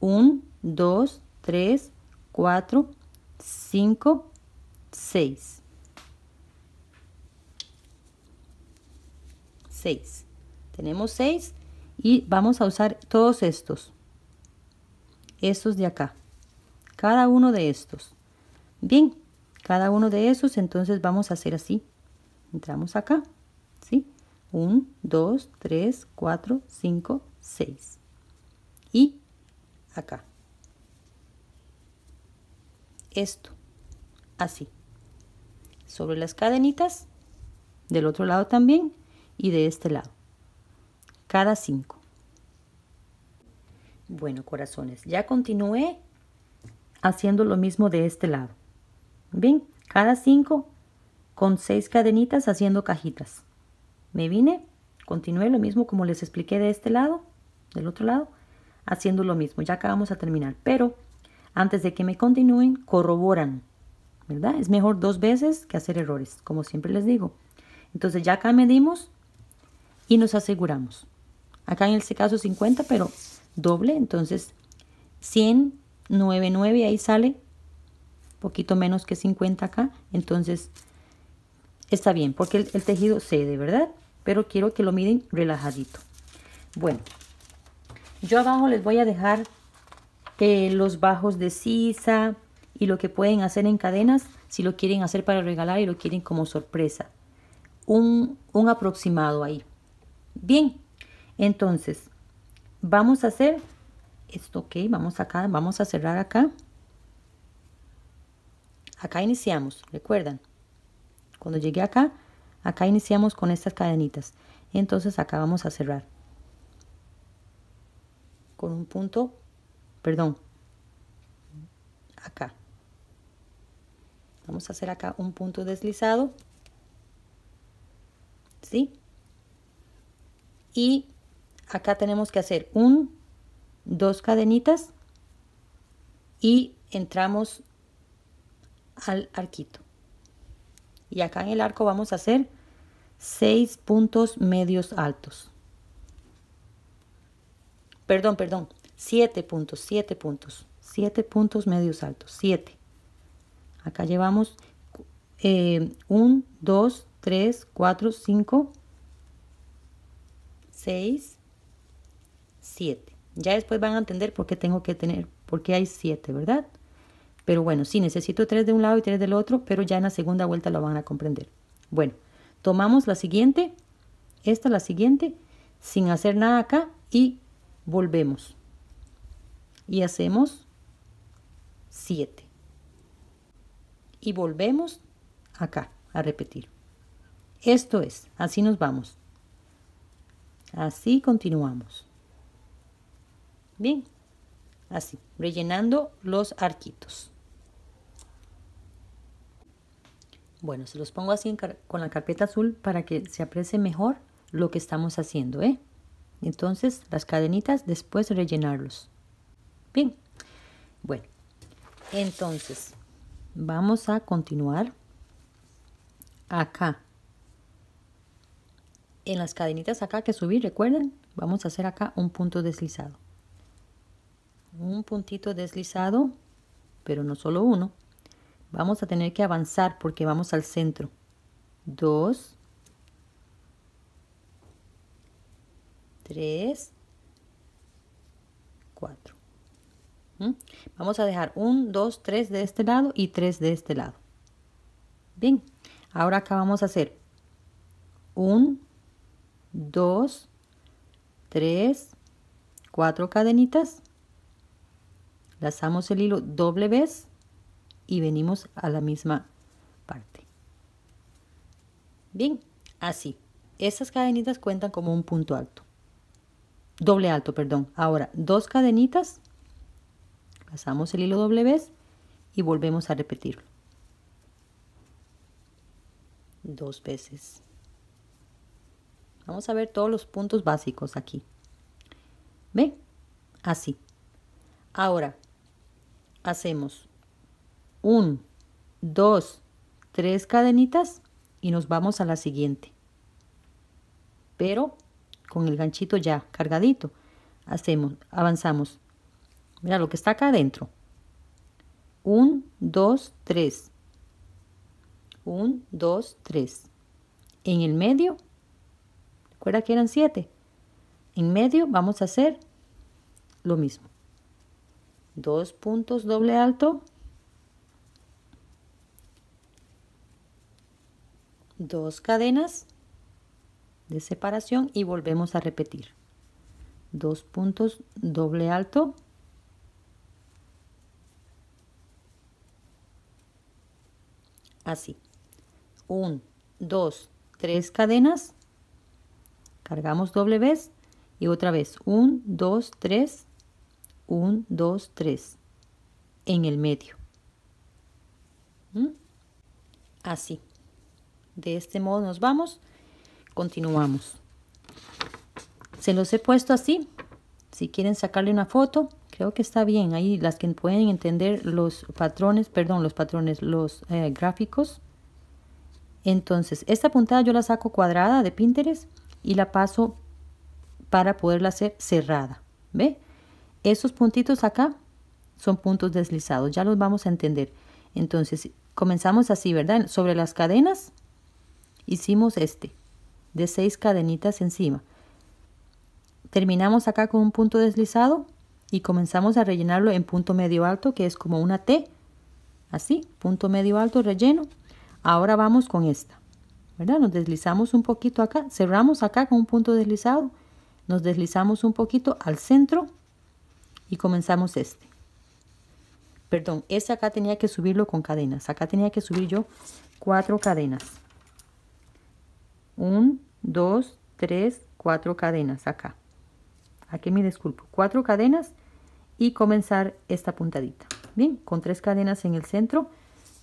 1, 2, 3, 4, 5, 6. 6. Tenemos seis y vamos a usar todos estos. Estos de acá. Cada uno de estos. Bien, cada uno de esos entonces vamos a hacer así. Entramos acá, ¿sí? 1, 2, 3, 4, 5, 6. Y acá. Esto, así. Sobre las cadenitas, del otro lado también y de este lado cada cinco Bueno, corazones, ya continué haciendo lo mismo de este lado. Bien, cada cinco con seis cadenitas haciendo cajitas. Me vine, continué lo mismo como les expliqué de este lado, del otro lado, haciendo lo mismo. Ya acabamos a terminar, pero antes de que me continúen, corroboran, ¿verdad? Es mejor dos veces que hacer errores, como siempre les digo. Entonces ya acá medimos y nos aseguramos. Acá en este caso 50, pero doble, entonces 100, 99, ahí sale poquito menos que 50 acá, entonces está bien, porque el, tejido se de ¿verdad? Pero quiero que lo miden relajadito. Bueno, yo abajo les voy a dejar que eh, los bajos de sisa y lo que pueden hacer en cadenas, si lo quieren hacer para regalar y lo quieren como sorpresa. Un, un aproximado ahí. Bien, entonces, vamos a hacer esto, ok, vamos acá, vamos a cerrar acá. Acá iniciamos, recuerdan, cuando llegué acá, acá iniciamos con estas cadenitas. Entonces acá vamos a cerrar con un punto, perdón, acá. Vamos a hacer acá un punto deslizado, ¿sí? Y acá tenemos que hacer un, dos cadenitas y entramos al arquito. Y acá en el arco vamos a hacer seis puntos medios altos. Perdón, perdón, siete puntos, siete puntos, siete puntos medios altos, siete. Acá llevamos eh, un, dos, tres, cuatro, cinco, seis. 7. Ya después van a entender por qué tengo que tener, por qué hay 7, ¿verdad? Pero bueno, si necesito tres de un lado y tres del otro, pero ya en la segunda vuelta lo van a comprender. Bueno, tomamos la siguiente, esta la siguiente, sin hacer nada acá y volvemos. Y hacemos 7. Y volvemos acá a repetir. Esto es, así nos vamos. Así continuamos. Bien, así, rellenando los arquitos. Bueno, se los pongo así con la carpeta azul para que se aprecie mejor lo que estamos haciendo, ¿eh? Entonces, las cadenitas después rellenarlos. Bien, bueno, entonces vamos a continuar acá. En las cadenitas acá que subí, recuerden, vamos a hacer acá un punto deslizado un puntito deslizado, pero no solo uno. Vamos a tener que avanzar porque vamos al centro. Dos. Tres. Cuatro. ¿Mm? Vamos a dejar un, dos, tres de este lado y tres de este lado. Bien. Ahora acá vamos a hacer un, dos, tres, cuatro cadenitas lazamos el hilo doble vez y venimos a la misma parte bien así estas cadenitas cuentan como un punto alto doble alto perdón ahora dos cadenitas pasamos el hilo doble vez y volvemos a repetirlo dos veces vamos a ver todos los puntos básicos aquí ve así ahora hacemos un, 2 3 cadenitas y nos vamos a la siguiente. Pero con el ganchito ya cargadito, hacemos, avanzamos. Mira lo que está acá adentro. 1, 2, 3. 1, 2, 3. En el medio, recuerda que eran 7. En medio vamos a hacer lo mismo dos puntos doble alto, dos cadenas de separación y volvemos a repetir. Dos puntos doble alto, así. Un, dos, tres cadenas, cargamos doble vez y otra vez. Un, dos, tres 1, 2, 3. En el medio. ¿Mm? Así. De este modo nos vamos. Continuamos. Se los he puesto así. Si quieren sacarle una foto, creo que está bien. Ahí las que pueden entender los patrones, perdón, los patrones, los eh, gráficos. Entonces, esta puntada yo la saco cuadrada de Pinterest y la paso para poderla hacer cerrada. ¿Ve? Esos puntitos acá son puntos deslizados, ya los vamos a entender. Entonces, comenzamos así, ¿verdad? Sobre las cadenas hicimos este, de seis cadenitas encima. Terminamos acá con un punto deslizado y comenzamos a rellenarlo en punto medio alto, que es como una T, así, punto medio alto, relleno. Ahora vamos con esta, ¿verdad? Nos deslizamos un poquito acá, cerramos acá con un punto deslizado, nos deslizamos un poquito al centro, y comenzamos este. Perdón, este acá tenía que subirlo con cadenas. Acá tenía que subir yo cuatro cadenas. Un, dos, tres, cuatro cadenas acá. Aquí me disculpo. Cuatro cadenas y comenzar esta puntadita. Bien, con tres cadenas en el centro,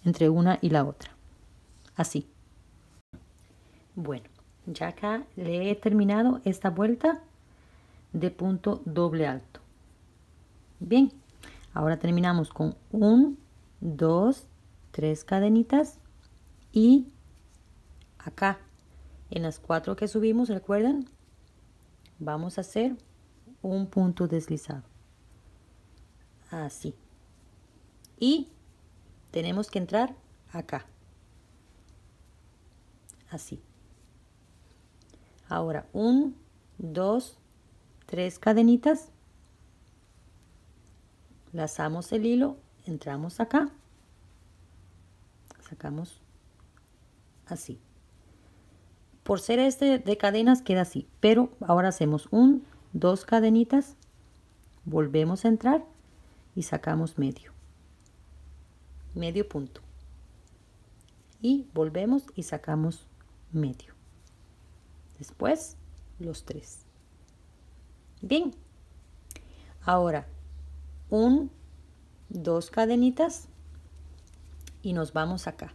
entre una y la otra. Así. Bueno, ya acá le he terminado esta vuelta de punto doble alto. Bien, ahora terminamos con 1, 2, 3 cadenitas y acá en las 4 que subimos, recuerdan, vamos a hacer un punto deslizado. Así. Y tenemos que entrar acá. Así. Ahora, 1 2 3 cadenitas lazamos el hilo entramos acá sacamos así por ser este de cadenas queda así pero ahora hacemos un dos cadenitas volvemos a entrar y sacamos medio medio punto y volvemos y sacamos medio después los tres bien ahora un, dos cadenitas y nos vamos acá.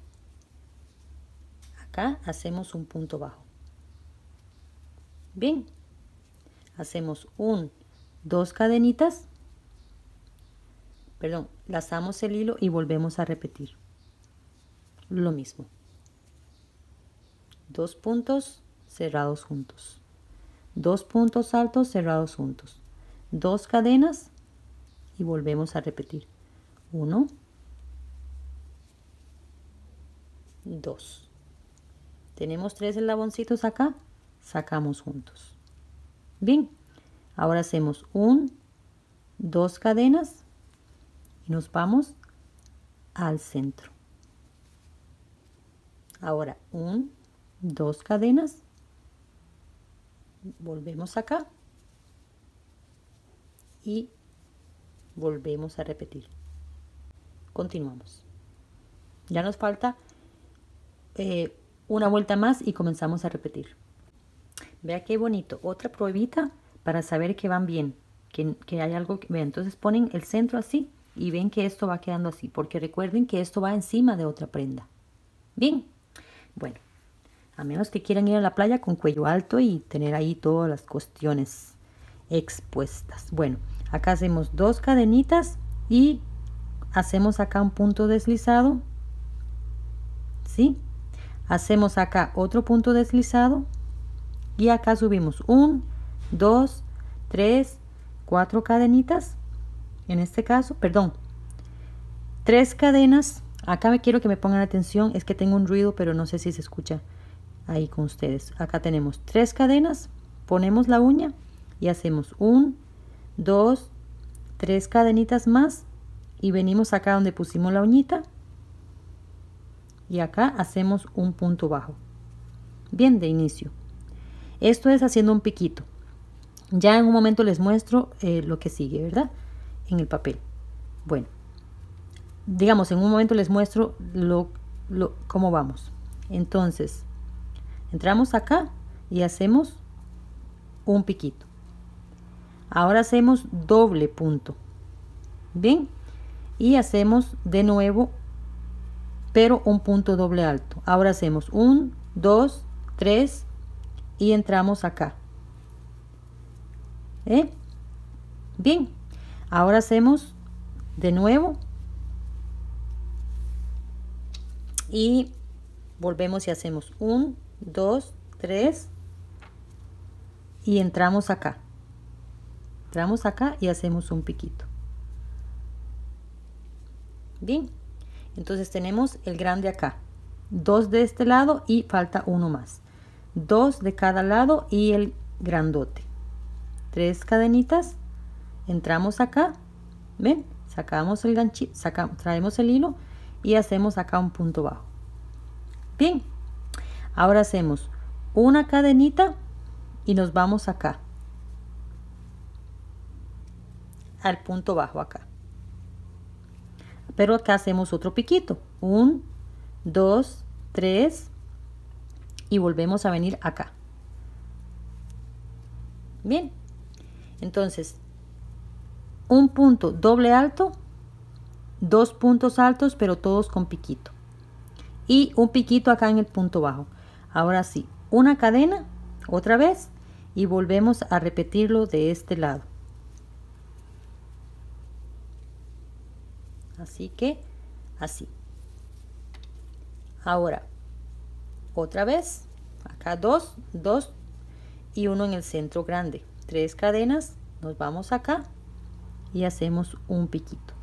Acá hacemos un punto bajo. Bien, hacemos un, dos cadenitas, perdón, lazamos el hilo y volvemos a repetir lo mismo. Dos puntos cerrados juntos. Dos puntos altos cerrados juntos. Dos cadenas y volvemos a repetir 1 2 tenemos tres eslaboncitos acá sacamos juntos bien ahora hacemos un dos cadenas y nos vamos al centro ahora un dos cadenas volvemos acá y volvemos a repetir. Continuamos. Ya nos falta eh, una vuelta más y comenzamos a repetir. Vea qué bonito. Otra pruebita para saber que van bien, que, hay algo que... entonces ponen el centro así y ven que esto va quedando así, porque recuerden que esto va encima de otra prenda. Bien, bueno, a menos que quieran ir a la playa con cuello alto y tener ahí todas las cuestiones expuestas. Bueno, acá hacemos dos cadenitas y hacemos acá un punto deslizado ¿sí? hacemos acá otro punto deslizado y acá subimos 1 2 3 4 cadenitas en este caso perdón tres cadenas acá me quiero que me pongan atención es que tengo un ruido pero no sé si se escucha ahí con ustedes acá tenemos tres cadenas ponemos la uña y hacemos un dos tres cadenitas más y venimos acá donde pusimos la uñita y acá hacemos un punto bajo. Bien, de inicio. Esto es haciendo un piquito. Ya en un momento les muestro eh, lo que sigue, ¿verdad? En el papel. Bueno, digamos, en un momento les muestro lo, lo, cómo vamos. Entonces, entramos acá y hacemos un piquito. Ahora hacemos doble punto. Bien. Y hacemos de nuevo, pero un punto doble alto. Ahora hacemos 1, 2, 3 y entramos acá. ¿Eh? Bien. Ahora hacemos de nuevo y volvemos y hacemos 1, 2, 3 y entramos acá entramos acá y hacemos un piquito. Bien, entonces tenemos el grande acá, dos de este lado y falta uno más, dos de cada lado y el grandote, tres cadenitas, entramos acá, ven, sacamos el ganchito, sacamos, traemos el hilo y hacemos acá un punto bajo. Bien, ahora hacemos una cadenita y nos vamos acá al punto bajo acá. Pero acá hacemos otro piquito. 1, 2, 3 y volvemos a venir acá. Bien. Entonces, un punto doble alto, dos puntos altos, pero todos con piquito. Y un piquito acá en el punto bajo. Ahora sí, una cadena, otra vez, y volvemos a repetirlo de este lado. Así que así. Ahora, otra vez, acá dos, dos y uno en el centro grande. Tres cadenas, nos vamos acá y hacemos un piquito.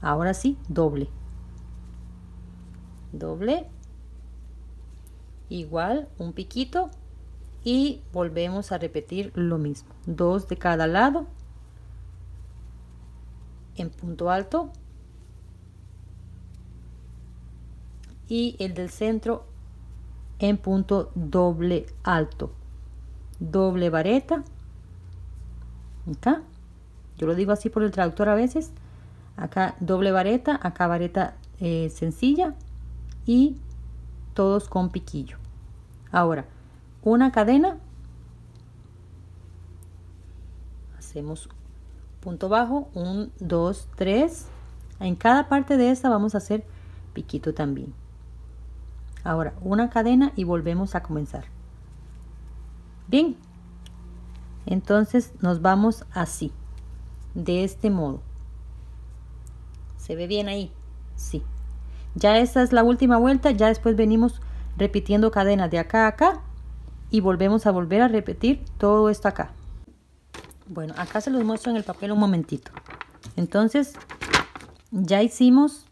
Ahora sí, doble. Doble. Igual, un piquito y volvemos a repetir lo mismo. Dos de cada lado en punto alto y el del centro en punto doble alto doble vareta acá yo lo digo así por el traductor a veces acá doble vareta acá vareta eh, sencilla y todos con piquillo ahora una cadena hacemos punto bajo, 1, 2, 3. En cada parte de esta vamos a hacer piquito también. Ahora, una cadena y volvemos a comenzar. Bien, entonces nos vamos así, de este modo. ¿Se ve bien ahí? Sí. Ya esta es la última vuelta, ya después venimos repitiendo cadenas de acá a acá y volvemos a volver a repetir todo esto acá. Bueno, acá se los muestro en el papel un momentito. Entonces, ya hicimos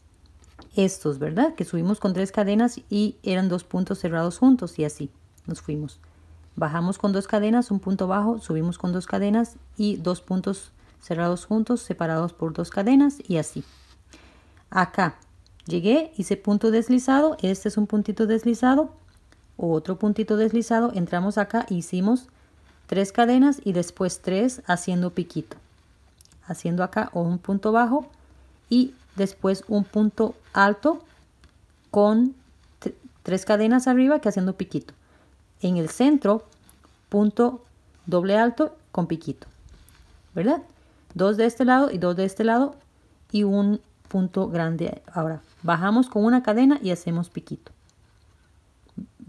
estos, ¿verdad? Que subimos con tres cadenas y eran dos puntos cerrados juntos y así nos fuimos. Bajamos con dos cadenas, un punto bajo, subimos con dos cadenas y dos puntos cerrados juntos, separados por dos cadenas y así. Acá llegué, hice punto deslizado, este es un puntito deslizado, otro puntito deslizado, entramos acá, e hicimos tres cadenas y después tres haciendo piquito haciendo acá un punto bajo y después un punto alto con tres cadenas arriba que haciendo piquito en el centro punto doble alto con piquito verdad dos de este lado y dos de este lado y un punto grande ahora bajamos con una cadena y hacemos piquito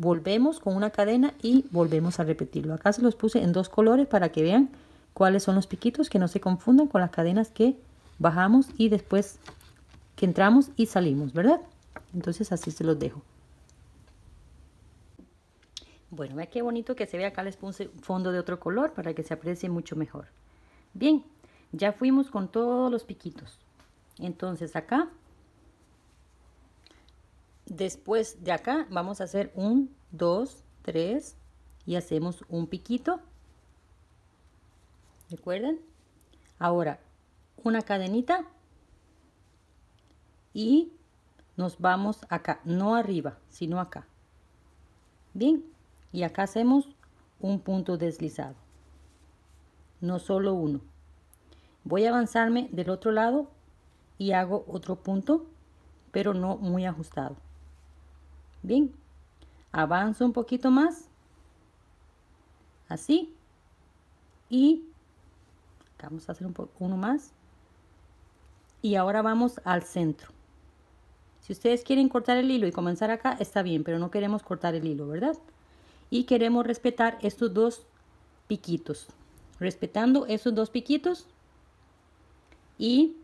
volvemos con una cadena y volvemos a repetirlo. Acá se los puse en dos colores para que vean cuáles son los piquitos, que no se confundan con las cadenas que bajamos y después que entramos y salimos, ¿verdad? Entonces así se los dejo. Bueno, ve qué bonito que se ve. Acá les puse fondo de otro color para que se aprecie mucho mejor. Bien, ya fuimos con todos los piquitos. Entonces acá después de acá vamos a hacer un dos, tres, y hacemos un piquito recuerden ahora una cadenita y nos vamos acá no arriba sino acá bien y acá hacemos un punto deslizado no solo uno voy a avanzarme del otro lado y hago otro punto pero no muy ajustado Bien, avanzo un poquito más. Así. Y vamos a hacer un uno más. Y ahora vamos al centro. Si ustedes quieren cortar el hilo y comenzar acá, está bien, pero no queremos cortar el hilo, ¿verdad? Y queremos respetar estos dos piquitos. Respetando esos dos piquitos. Y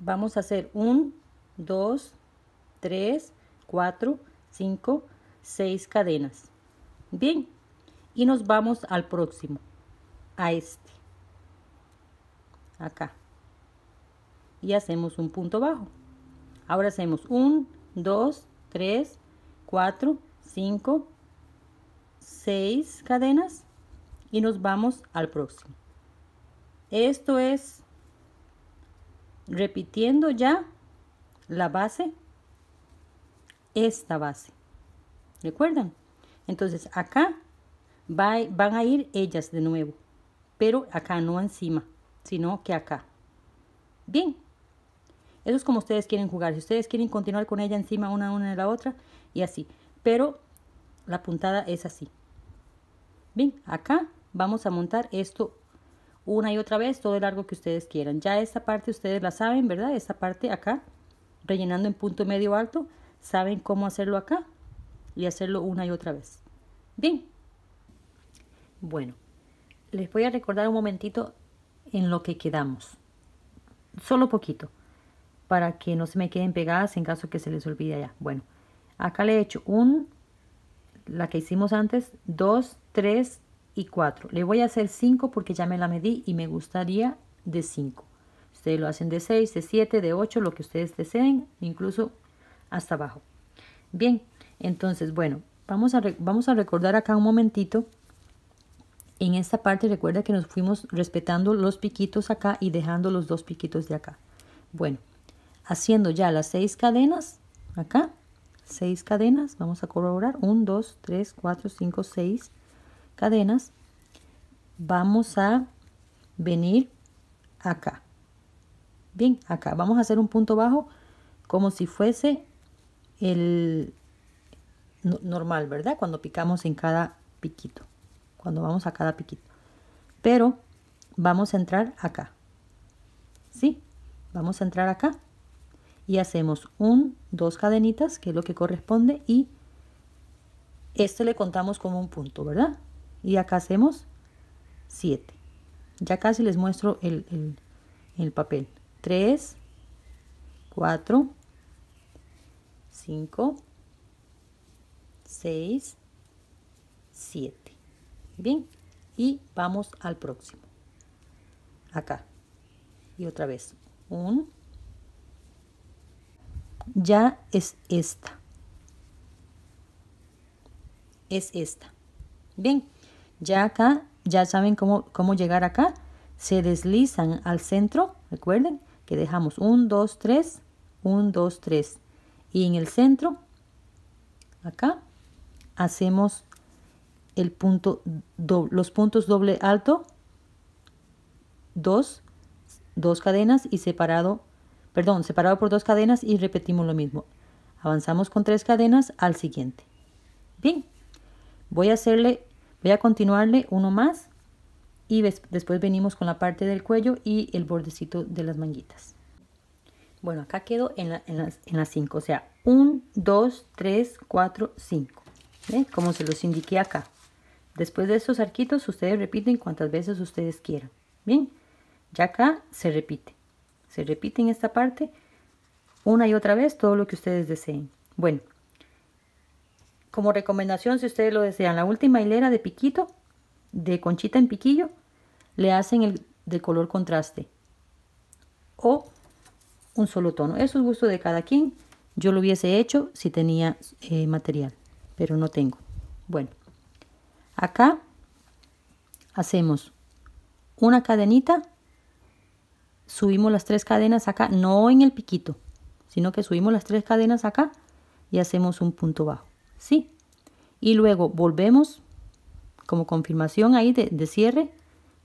vamos a hacer un, dos, tres, 4, 5, 6 cadenas. Bien, y nos vamos al próximo, a este, acá. Y hacemos un punto bajo. Ahora hacemos 1, 2, 3, 4, 5, 6 cadenas y nos vamos al próximo. Esto es repitiendo ya la base esta base. ¿Recuerdan? Entonces acá van a ir ellas de nuevo, pero acá no encima, sino que acá. Bien, eso es como ustedes quieren jugar. Si ustedes quieren continuar con ella encima una una de la otra y así. Pero la puntada es así. Bien, acá vamos a montar esto una y otra vez, todo el largo que ustedes quieran. Ya esta parte ustedes la saben, ¿verdad? Esta parte acá, rellenando en punto medio alto, saben cómo hacerlo acá y hacerlo una y otra vez. Bien. Bueno, les voy a recordar un momentito en lo que quedamos. Solo poquito, para que no se me queden pegadas en caso que se les olvide ya. Bueno, acá le he hecho un, la que hicimos antes, dos, tres y cuatro. Le voy a hacer cinco porque ya me la medí y me gustaría de cinco. Ustedes lo hacen de seis, de siete, de ocho, lo que ustedes deseen, incluso hasta abajo. Bien, entonces, bueno, vamos a, vamos a recordar acá un momentito. En esta parte recuerda que nos fuimos respetando los piquitos acá y dejando los dos piquitos de acá. Bueno, haciendo ya las seis cadenas acá, seis cadenas, vamos a corroborar, 1, 2, 3, 4, 5, seis cadenas. Vamos a venir acá. Bien, acá vamos a hacer un punto bajo como si fuese el normal, ¿verdad? Cuando picamos en cada piquito, cuando vamos a cada piquito. Pero vamos a entrar acá. ¿Sí? Vamos a entrar acá y hacemos un, dos cadenitas, que es lo que corresponde, y este le contamos como un punto, ¿verdad? Y acá hacemos siete. Ya casi les muestro el, papel. 3, 4, 5, 6, 7. Bien, y vamos al próximo. Acá. Y otra vez. un Ya es esta. Es esta. Bien, ya acá, ya saben cómo, cómo llegar acá. Se deslizan al centro, recuerden que dejamos un 2, 3, 1, 2, 3 y en el centro, acá, hacemos el punto los puntos doble alto, dos, dos cadenas y separado, perdón, separado por dos cadenas y repetimos lo mismo. Avanzamos con tres cadenas al siguiente. Bien, voy a hacerle, voy a continuarle uno más y después venimos con la parte del cuello y el bordecito de las manguitas. Bueno, acá quedo en las en 5, o sea, 1, 2, 3, 4, 5. ¿Ven? Como se los indiqué acá. Después de estos arquitos, ustedes repiten cuantas veces ustedes quieran. Bien, ya acá se repite. Se repite en esta parte una y otra vez todo lo que ustedes deseen. Bueno, como recomendación, si ustedes lo desean, la última hilera de piquito, de conchita en piquillo, le hacen el de color contraste. O un solo tono. Eso es gusto de cada quien. Yo lo hubiese hecho si tenía eh, material, pero no tengo. Bueno, acá hacemos una cadenita, subimos las tres cadenas acá, no en el piquito, sino que subimos las tres cadenas acá y hacemos un punto bajo, ¿sí? Y luego volvemos como confirmación ahí de cierre,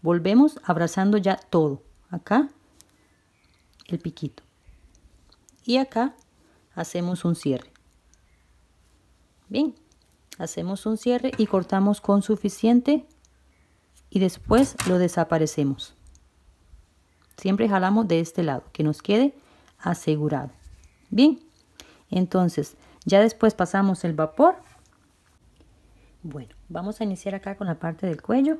volvemos abrazando ya todo, acá el piquito y acá hacemos un cierre. Bien, hacemos un cierre y cortamos con suficiente y después lo desaparecemos. Siempre jalamos de este lado, que nos quede asegurado. Bien, entonces ya después pasamos el vapor. Bueno, vamos a iniciar acá con la parte del cuello.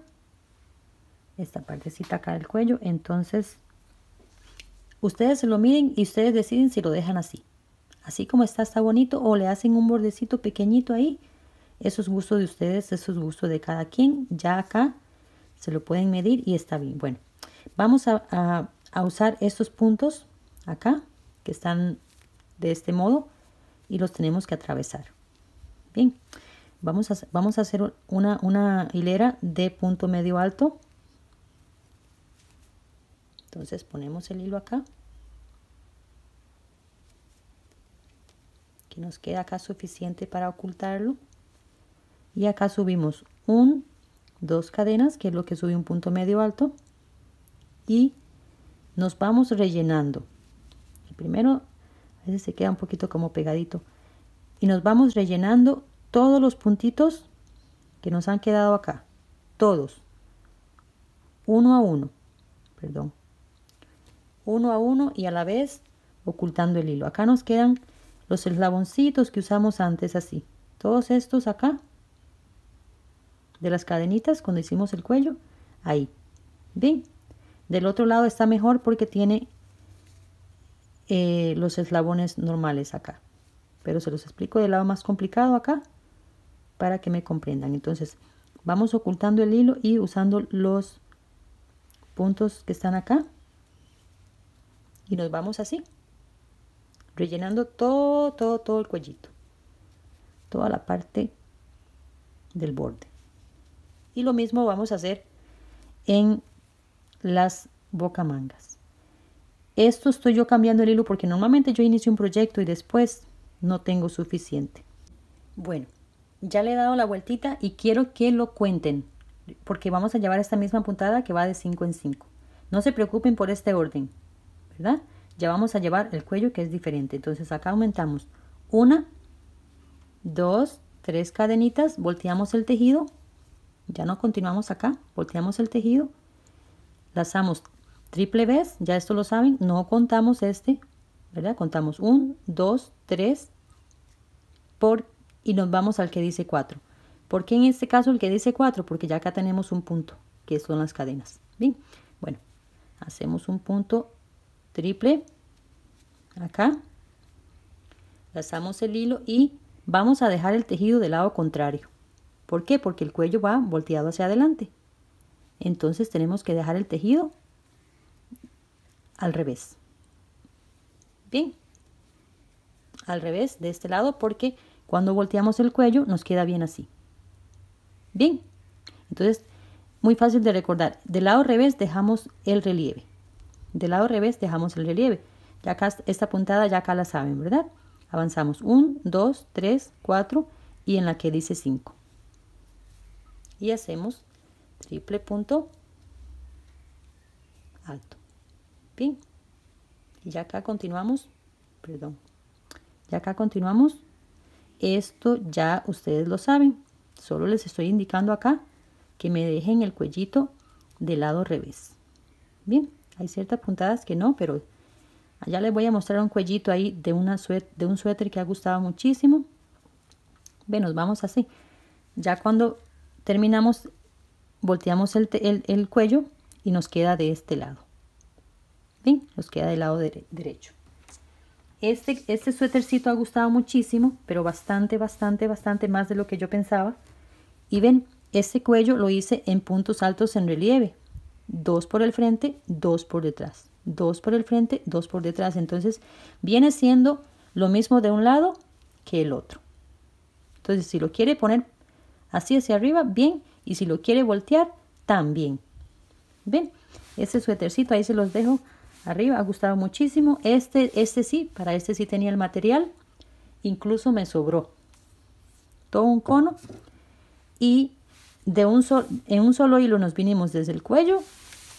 Esta partecita acá del cuello. Entonces Ustedes lo miden y ustedes deciden si lo dejan así. Así como está, está bonito o le hacen un bordecito pequeñito ahí. Eso es gusto de ustedes, eso es gusto de cada quien. Ya acá se lo pueden medir y está bien. Bueno, vamos a, usar estos puntos acá que están de este modo y los tenemos que atravesar. Bien, vamos a, vamos a hacer una, una hilera de punto medio alto entonces ponemos el hilo acá que nos queda acá suficiente para ocultarlo y acá subimos un dos cadenas que es lo que sube un punto medio alto y nos vamos rellenando el primero a veces se queda un poquito como pegadito y nos vamos rellenando todos los puntitos que nos han quedado acá todos uno a uno perdón uno a uno y a la vez ocultando el hilo. Acá nos quedan los eslaboncitos que usamos antes así. Todos estos acá de las cadenitas cuando hicimos el cuello, ahí. Bien, del otro lado está mejor porque tiene eh, los eslabones normales acá. Pero se los explico del lado más complicado acá para que me comprendan. Entonces, vamos ocultando el hilo y usando los puntos que están acá y nos vamos así, rellenando todo, todo, todo el cuellito, toda la parte del borde. Y lo mismo vamos a hacer en las bocamangas. Esto estoy yo cambiando el hilo porque normalmente yo inicio un proyecto y después no tengo suficiente. Bueno, ya le he dado la vueltita y quiero que lo cuenten porque vamos a llevar esta misma puntada que va de 5 en 5. No se preocupen por este orden, ya vamos a llevar el cuello que es diferente. Entonces acá aumentamos una, dos, tres cadenitas, volteamos el tejido, ya no continuamos acá, volteamos el tejido, lazamos triple vez, ya esto lo saben, no contamos este, ¿verdad? Contamos un, dos tres por y nos vamos al que dice cuatro ¿Por qué en este caso el que dice cuatro Porque ya acá tenemos un punto, que son las cadenas. Bien, bueno, hacemos un punto triple acá lazamos el hilo y vamos a dejar el tejido del lado contrario ¿por qué? porque el cuello va volteado hacia adelante entonces tenemos que dejar el tejido al revés bien al revés de este lado porque cuando volteamos el cuello nos queda bien así bien entonces muy fácil de recordar del lado revés dejamos el relieve del lado revés dejamos el relieve. Ya acá, esta puntada ya acá la saben, ¿verdad? Avanzamos 1, 2, 3, 4 y en la que dice 5. Y hacemos triple punto alto. Bien. Y ya acá continuamos, perdón, ya acá continuamos. Esto ya ustedes lo saben. Solo les estoy indicando acá que me dejen el cuellito del lado revés. Bien. Hay ciertas puntadas que no, pero allá les voy a mostrar un cuellito ahí de, una de un suéter que ha gustado muchísimo. Ven, nos vamos así. Ya cuando terminamos, volteamos el, cuello y nos queda de este lado. ¿Ven? Nos queda del lado derecho. Este, este suétercito ha gustado muchísimo, pero bastante, bastante, bastante más de lo que yo pensaba. Y ven, este cuello lo hice en puntos altos en relieve dos por el frente, dos por detrás, dos por el frente, dos por detrás. Entonces viene siendo lo mismo de un lado que el otro. Entonces si lo quiere poner así hacia arriba, bien, y si lo quiere voltear, también. ¿Ven? Este suétercito ahí se los dejo arriba, ha gustado muchísimo. Este, este sí, para este sí tenía el material, incluso me sobró todo un cono y de un sol, en un solo hilo nos vinimos desde el cuello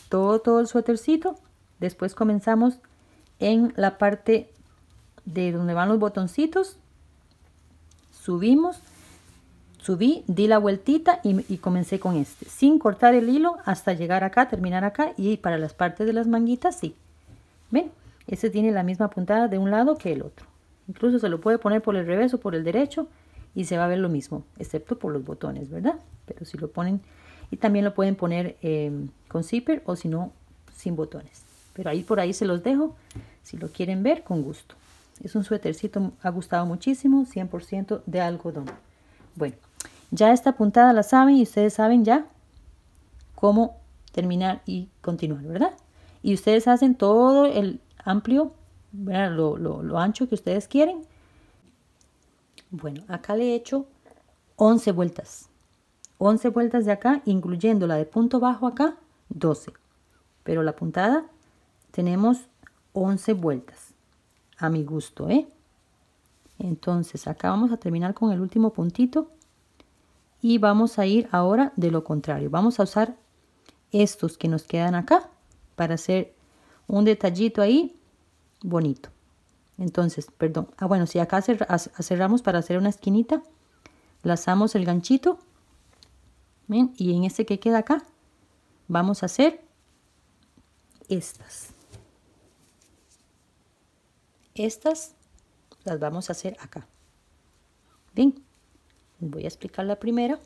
todo, el suétercito. Después comenzamos en la parte de donde van los botoncitos. Subimos, subí, di la vueltita y, y comencé con este. Sin cortar el hilo hasta llegar acá, terminar acá. Y para las partes de las manguitas, sí. ¿Ven? Este tiene la misma puntada de un lado que el otro. Incluso se lo puede poner por el revés o por el derecho y se va a ver lo mismo, excepto por los botones, ¿verdad? Pero si lo ponen y también lo pueden poner eh, con zipper o si no, sin botones. Pero ahí por ahí se los dejo, si lo quieren ver, con gusto. Es un suétercito, ha gustado muchísimo, 100% de algodón. Bueno, ya esta puntada la saben y ustedes saben ya cómo terminar y continuar, ¿verdad? Y ustedes hacen todo el amplio, lo, lo, ancho que ustedes quieren. Bueno, acá le he hecho 11 vueltas. 11 vueltas de acá, incluyendo la de punto bajo acá, 12. Pero la puntada tenemos 11 vueltas, a mi gusto, ¿eh? Entonces, acá vamos a terminar con el último puntito y vamos a ir ahora de lo contrario. Vamos a usar estos que nos quedan acá para hacer un detallito ahí bonito. Entonces, perdón. Ah, bueno, si acá cerramos para hacer una esquinita, lazamos el ganchito y en este que queda acá, vamos a hacer estas. Estas las vamos a hacer acá. Bien, voy a explicar la primera.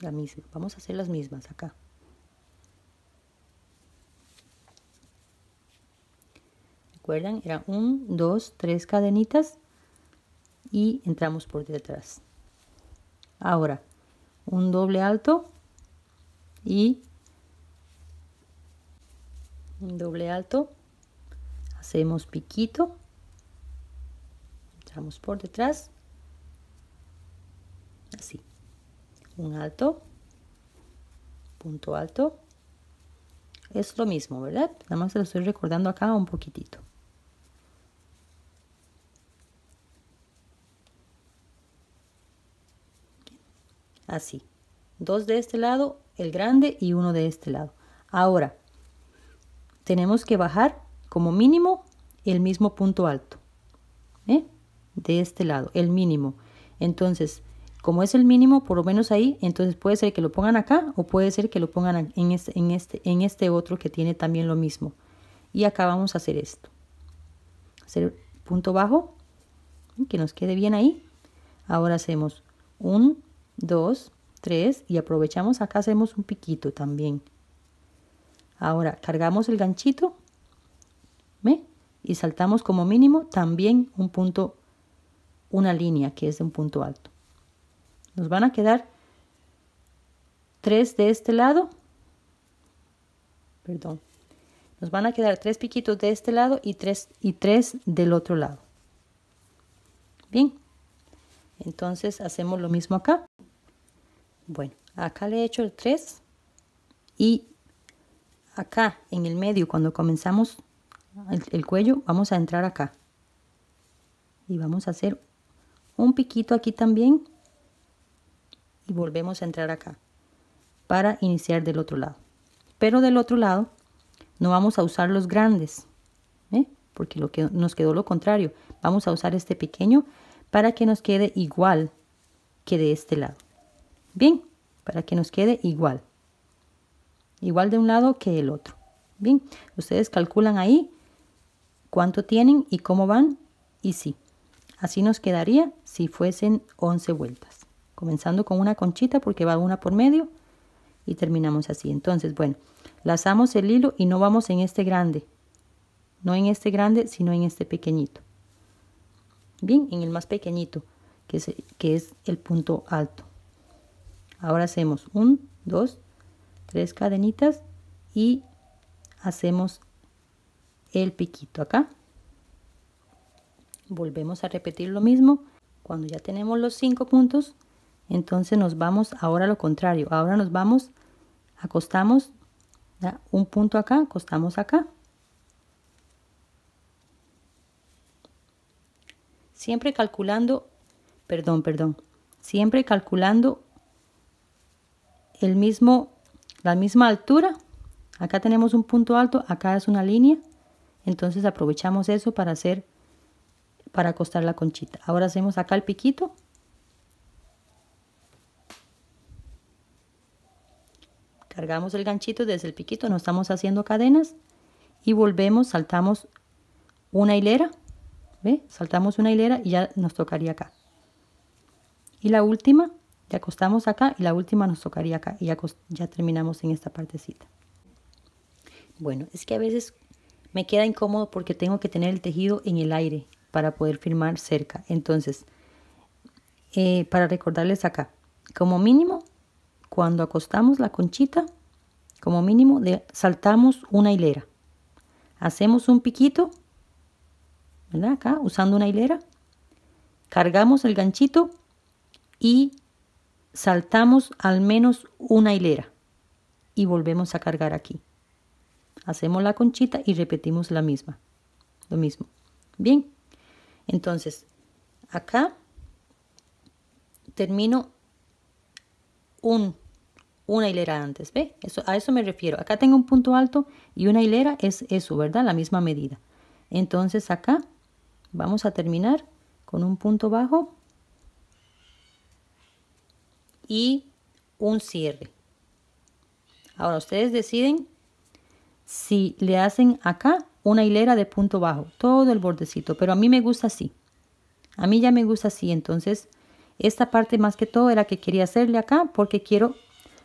La misma, vamos a hacer las mismas acá. ¿Recuerdan? Era un, 2, 3 cadenitas y entramos por detrás. Ahora, un doble alto y un doble alto. Hacemos piquito. Entramos por detrás. Así. Un alto. Punto alto. Es lo mismo, ¿verdad? Nada más se lo estoy recordando acá un poquitito. Así. Dos de este lado, el grande y uno de este lado. Ahora, tenemos que bajar como mínimo el mismo punto alto. ¿eh? De este lado, el mínimo. Entonces, como es el mínimo, por lo menos ahí, entonces puede ser que lo pongan acá o puede ser que lo pongan en este, en este, en este otro que tiene también lo mismo. Y acá vamos a hacer esto. Hacer punto bajo, ¿eh? que nos quede bien ahí. Ahora hacemos un dos tres y aprovechamos acá hacemos un piquito también. Ahora cargamos el ganchito y saltamos como mínimo también un punto, una línea que es de un punto alto. Nos van a quedar tres de este lado, perdón, nos van a quedar tres piquitos de este lado y tres y tres del otro lado. Bien, entonces hacemos lo mismo acá. Bueno, acá le he hecho el 3 y acá en el medio cuando comenzamos el, cuello vamos a entrar acá y vamos a hacer un piquito aquí también y volvemos a entrar acá para iniciar del otro lado pero del otro lado no vamos a usar los grandes ¿eh? porque lo que nos quedó lo contrario vamos a usar este pequeño para que nos quede igual que de este lado Bien, para que nos quede igual. Igual de un lado que el otro. Bien, ustedes calculan ahí cuánto tienen y cómo van y sí. Así nos quedaría si fuesen 11 vueltas. Comenzando con una conchita porque va una por medio y terminamos así. Entonces, bueno, lazamos el hilo y no vamos en este grande. No en este grande, sino en este pequeñito. Bien, en el más pequeñito, que que es el punto alto. Ahora hacemos 1, dos, tres cadenitas y hacemos el piquito acá. Volvemos a repetir lo mismo. Cuando ya tenemos los cinco puntos, entonces nos vamos ahora a lo contrario. Ahora nos vamos, acostamos un punto acá, acostamos acá. Siempre calculando, perdón, perdón, siempre calculando el mismo, la misma altura. Acá tenemos un punto alto, acá es una línea. Entonces aprovechamos eso para hacer, para acostar la conchita. Ahora hacemos acá el piquito. Cargamos el ganchito desde el piquito, no estamos haciendo cadenas. Y volvemos, saltamos una hilera. ¿Ve? Saltamos una hilera y ya nos tocaría acá. Y la última ya acostamos acá y la última nos tocaría acá y ya, terminamos en esta partecita bueno es que a veces me queda incómodo porque tengo que tener el tejido en el aire para poder firmar cerca entonces eh, para recordarles acá como mínimo cuando acostamos la conchita como mínimo de, saltamos una hilera hacemos un piquito ¿verdad? acá usando una hilera cargamos el ganchito y saltamos al menos una hilera y volvemos a cargar aquí. Hacemos la conchita y repetimos la misma. Lo mismo. Bien. Entonces, acá termino un, una hilera antes, ¿ve? Eso, a eso me refiero. Acá tengo un punto alto y una hilera es eso, ¿verdad? La misma medida. Entonces acá vamos a terminar con un punto bajo y un cierre. Ahora ustedes deciden si le hacen acá una hilera de punto bajo, todo el bordecito, pero a mí me gusta así. A mí ya me gusta así, entonces esta parte más que todo era que quería hacerle acá porque quiero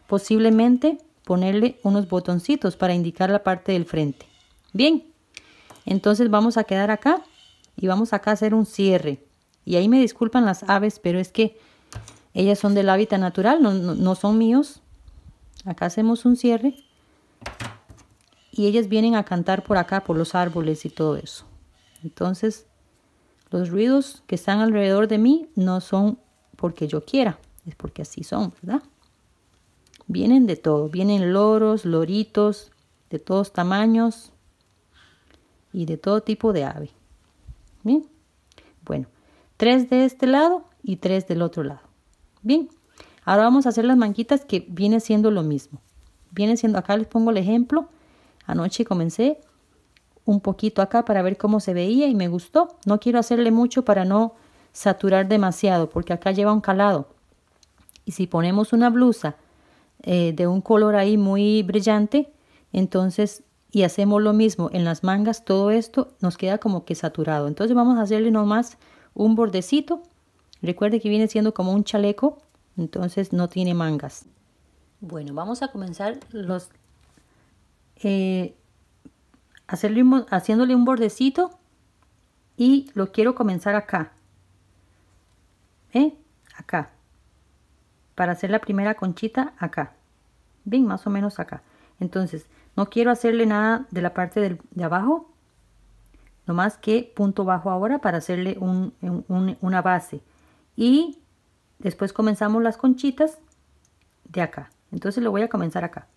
posiblemente ponerle unos botoncitos para indicar la parte del frente. Bien, entonces vamos a quedar acá y vamos acá a hacer un cierre. Y ahí me disculpan las aves, pero es que ellas son del hábitat natural, no, son míos. Acá hacemos un cierre. Y ellas vienen a cantar por acá, por los árboles y todo eso. Entonces, los ruidos que están alrededor de mí no son porque yo quiera, es porque así son, ¿verdad? Vienen de todo, vienen loros, loritos, de todos tamaños y de todo tipo de ave. Bien, bueno, tres de este lado y tres del otro lado. Bien, ahora vamos a hacer las manguitas que viene siendo lo mismo. Viene siendo, acá les pongo el ejemplo. Anoche comencé un poquito acá para ver cómo se veía y me gustó. No quiero hacerle mucho para no saturar demasiado porque acá lleva un calado. Y si ponemos una blusa eh, de un color ahí muy brillante, entonces y hacemos lo mismo en las mangas, todo esto nos queda como que saturado. Entonces vamos a hacerle nomás un bordecito Recuerde que viene siendo como un chaleco, entonces no tiene mangas. Bueno, vamos a comenzar los eh, hacerle, haciéndole un bordecito y lo quiero comenzar acá. ¿Eh? Acá. Para hacer la primera conchita acá. Bien, más o menos acá. Entonces, no quiero hacerle nada de la parte del, de abajo, nomás que punto bajo ahora para hacerle un, una base y después comenzamos las conchitas de acá. Entonces lo voy a comenzar acá.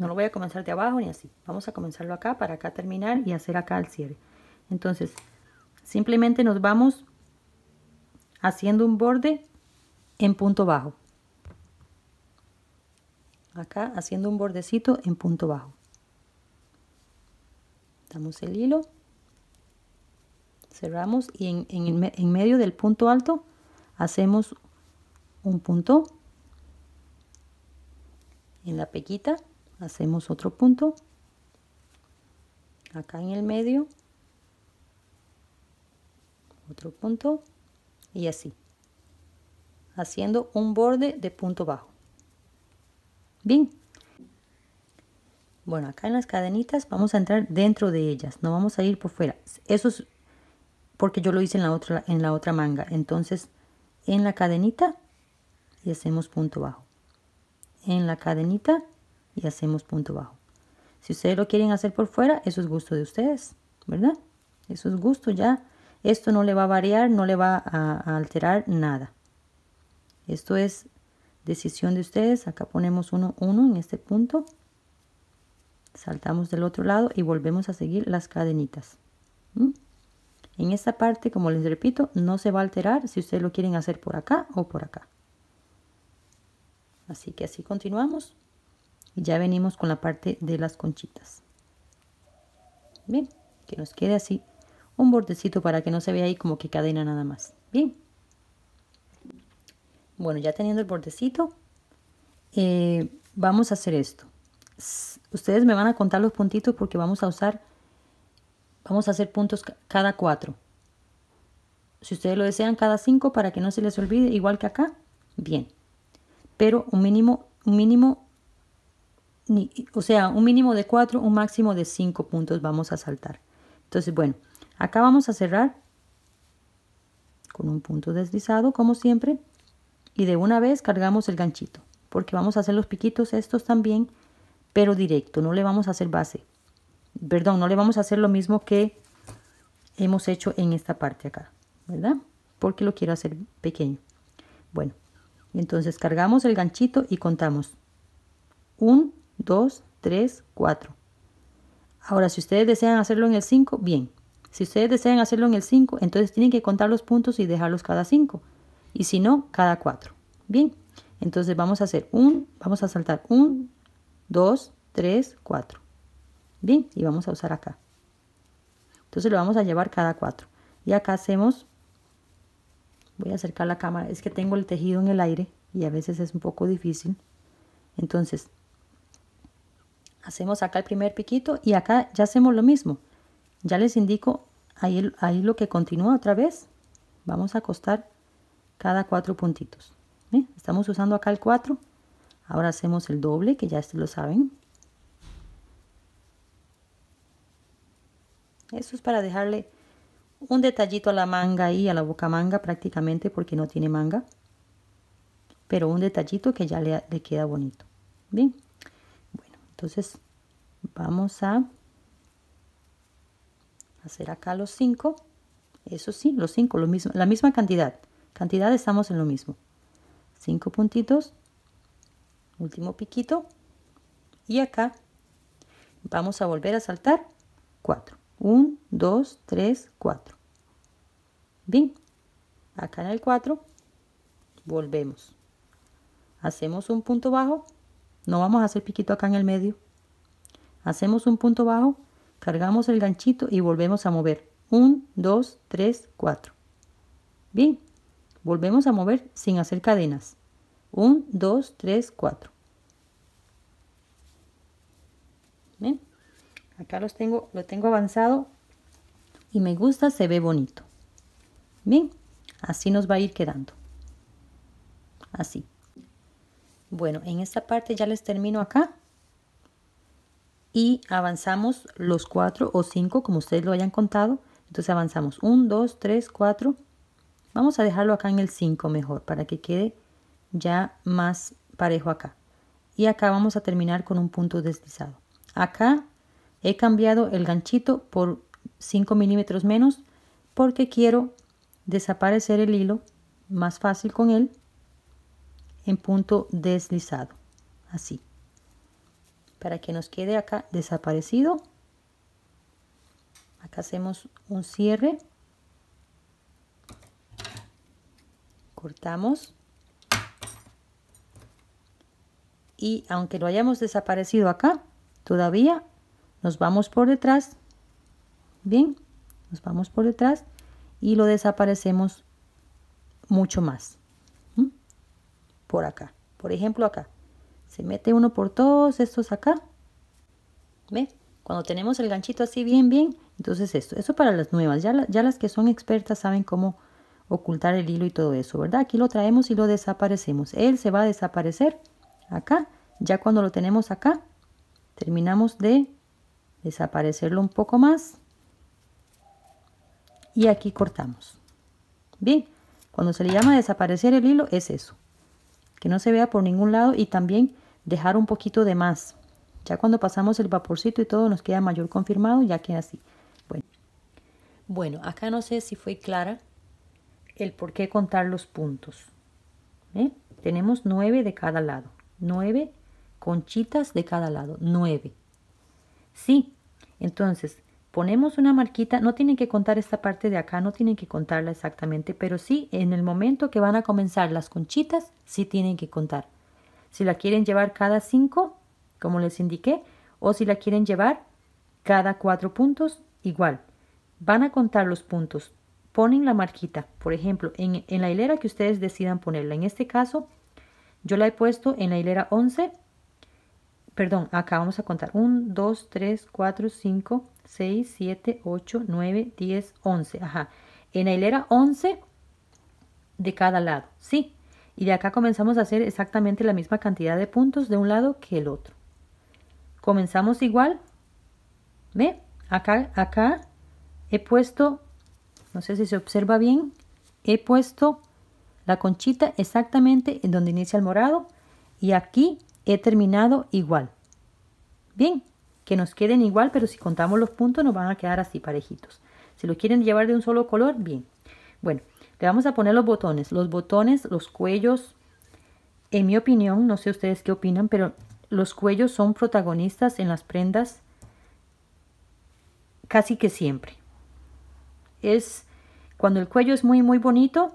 No lo voy a comenzar de abajo ni así. Vamos a comenzarlo acá para acá terminar y hacer acá el cierre. Entonces simplemente nos vamos haciendo un borde en punto bajo. Acá haciendo un bordecito en punto bajo. Damos el hilo cerramos y en, en, en medio del punto alto hacemos un punto en la pequita hacemos otro punto acá en el medio otro punto y así haciendo un borde de punto bajo bien bueno acá en las cadenitas vamos a entrar dentro de ellas no vamos a ir por fuera eso es porque yo lo hice en la otra, en la otra manga. Entonces, en la cadenita y hacemos punto bajo. En la cadenita y hacemos punto bajo. Si ustedes lo quieren hacer por fuera, eso es gusto de ustedes, ¿verdad? Eso es gusto ya. Esto no le va a variar, no le va a, alterar nada. Esto es decisión de ustedes. Acá ponemos uno uno en este punto. Saltamos del otro lado y volvemos a seguir las cadenitas. ¿Mm? En esta parte, como les repito, no se va a alterar si ustedes lo quieren hacer por acá o por acá. Así que así continuamos. Y ya venimos con la parte de las conchitas. Bien, que nos quede así un bordecito para que no se vea ahí como que cadena nada más. Bien. Bueno, ya teniendo el bordecito, eh, vamos a hacer esto. Ustedes me van a contar los puntitos porque vamos a usar Vamos a hacer puntos cada cuatro. Si ustedes lo desean, cada cinco para que no se les olvide, igual que acá. Bien. Pero un mínimo, un mínimo, o sea, un mínimo de cuatro, un máximo de cinco puntos vamos a saltar. Entonces, bueno, acá vamos a cerrar con un punto deslizado, como siempre. Y de una vez cargamos el ganchito, porque vamos a hacer los piquitos estos también, pero directo, no le vamos a hacer base perdón, no le vamos a hacer lo mismo que hemos hecho en esta parte acá, ¿verdad? Porque lo quiero hacer pequeño. Bueno, entonces cargamos el ganchito y contamos. 1, 2, 3, 4. Ahora, si ustedes desean hacerlo en el 5, bien. Si ustedes desean hacerlo en el 5, entonces tienen que contar los puntos y dejarlos cada 5. Y si no, cada cuatro. Bien, entonces vamos a hacer un, vamos a saltar 1, 2, 3, 4. Bien, y vamos a usar acá. Entonces lo vamos a llevar cada cuatro. Y acá hacemos, voy a acercar la cámara, es que tengo el tejido en el aire y a veces es un poco difícil. Entonces, hacemos acá el primer piquito y acá ya hacemos lo mismo. Ya les indico ahí, lo que continúa otra vez. Vamos a costar cada cuatro puntitos. ¿Eh? Estamos usando acá el 4. Ahora hacemos el doble, que ya este lo saben. Eso es para dejarle un detallito a la manga y a la boca manga prácticamente porque no tiene manga. Pero un detallito que ya le, queda bonito. Bien. Bueno, entonces vamos a hacer acá los cinco Eso sí, los cinco, lo mismo, la misma cantidad. Cantidad estamos en lo mismo. cinco puntitos. Último piquito. Y acá vamos a volver a saltar cuatro. 1, 2, 3, 4. Bien, acá en el 4 volvemos. Hacemos un punto bajo, no vamos a hacer piquito acá en el medio. Hacemos un punto bajo, cargamos el ganchito y volvemos a mover. 1, 2, 3, 4. Bien, volvemos a mover sin hacer cadenas. 1, 2, 3, 4. Bien. Acá los tengo, lo tengo avanzado y me gusta, se ve bonito. Bien, así nos va a ir quedando. Así. Bueno, en esta parte ya les termino acá. Y avanzamos los cuatro o cinco, como ustedes lo hayan contado. Entonces avanzamos 1, 2, 3, 4. Vamos a dejarlo acá en el 5 mejor para que quede ya más parejo acá. Y acá vamos a terminar con un punto deslizado. Acá He cambiado el ganchito por 5 milímetros menos porque quiero desaparecer el hilo más fácil con él en punto deslizado. Así. Para que nos quede acá desaparecido. Acá hacemos un cierre. Cortamos. Y aunque lo hayamos desaparecido acá, todavía nos vamos por detrás, bien, nos vamos por detrás y lo desaparecemos mucho más. Por acá, por ejemplo acá. Se mete uno por todos estos acá. ¿Ve? Cuando tenemos el ganchito así bien, bien, entonces esto. Eso para las nuevas. Ya, ya las que son expertas saben cómo ocultar el hilo y todo eso, ¿verdad? Aquí lo traemos y lo desaparecemos. Él se va a desaparecer acá. Ya cuando lo tenemos acá, terminamos de desaparecerlo un poco más y aquí cortamos bien cuando se le llama desaparecer el hilo es eso que no se vea por ningún lado y también dejar un poquito de más ya cuando pasamos el vaporcito y todo nos queda mayor confirmado ya queda así bueno bueno acá no sé si fue clara el por qué contar los puntos ¿Eh? tenemos nueve de cada lado nueve conchitas de cada lado nueve sí entonces, ponemos una marquita, no tienen que contar esta parte de acá, no tienen que contarla exactamente, pero sí en el momento que van a comenzar las conchitas, sí tienen que contar. Si la quieren llevar cada cinco, como les indiqué, o si la quieren llevar cada cuatro puntos, igual. Van a contar los puntos, ponen la marquita, por ejemplo, en, en la hilera que ustedes decidan ponerla. En este caso, yo la he puesto en la hilera 11 perdón, acá vamos a contar 1, 2, 3, 4, 5, 6, 7, 8, 9, 10, 11. Ajá. En la hilera 11 de cada lado, ¿sí? Y de acá comenzamos a hacer exactamente la misma cantidad de puntos de un lado que el otro. Comenzamos igual. ¿Ve? Acá, acá he puesto, no sé si se observa bien, he puesto la conchita exactamente en donde inicia el morado. Y aquí he terminado igual. Bien, que nos queden igual, pero si contamos los puntos nos van a quedar así parejitos. Si lo quieren llevar de un solo color, bien. Bueno, le vamos a poner los botones. Los botones, los cuellos, en mi opinión, no sé ustedes qué opinan, pero los cuellos son protagonistas en las prendas casi que siempre. Es cuando el cuello es muy muy bonito,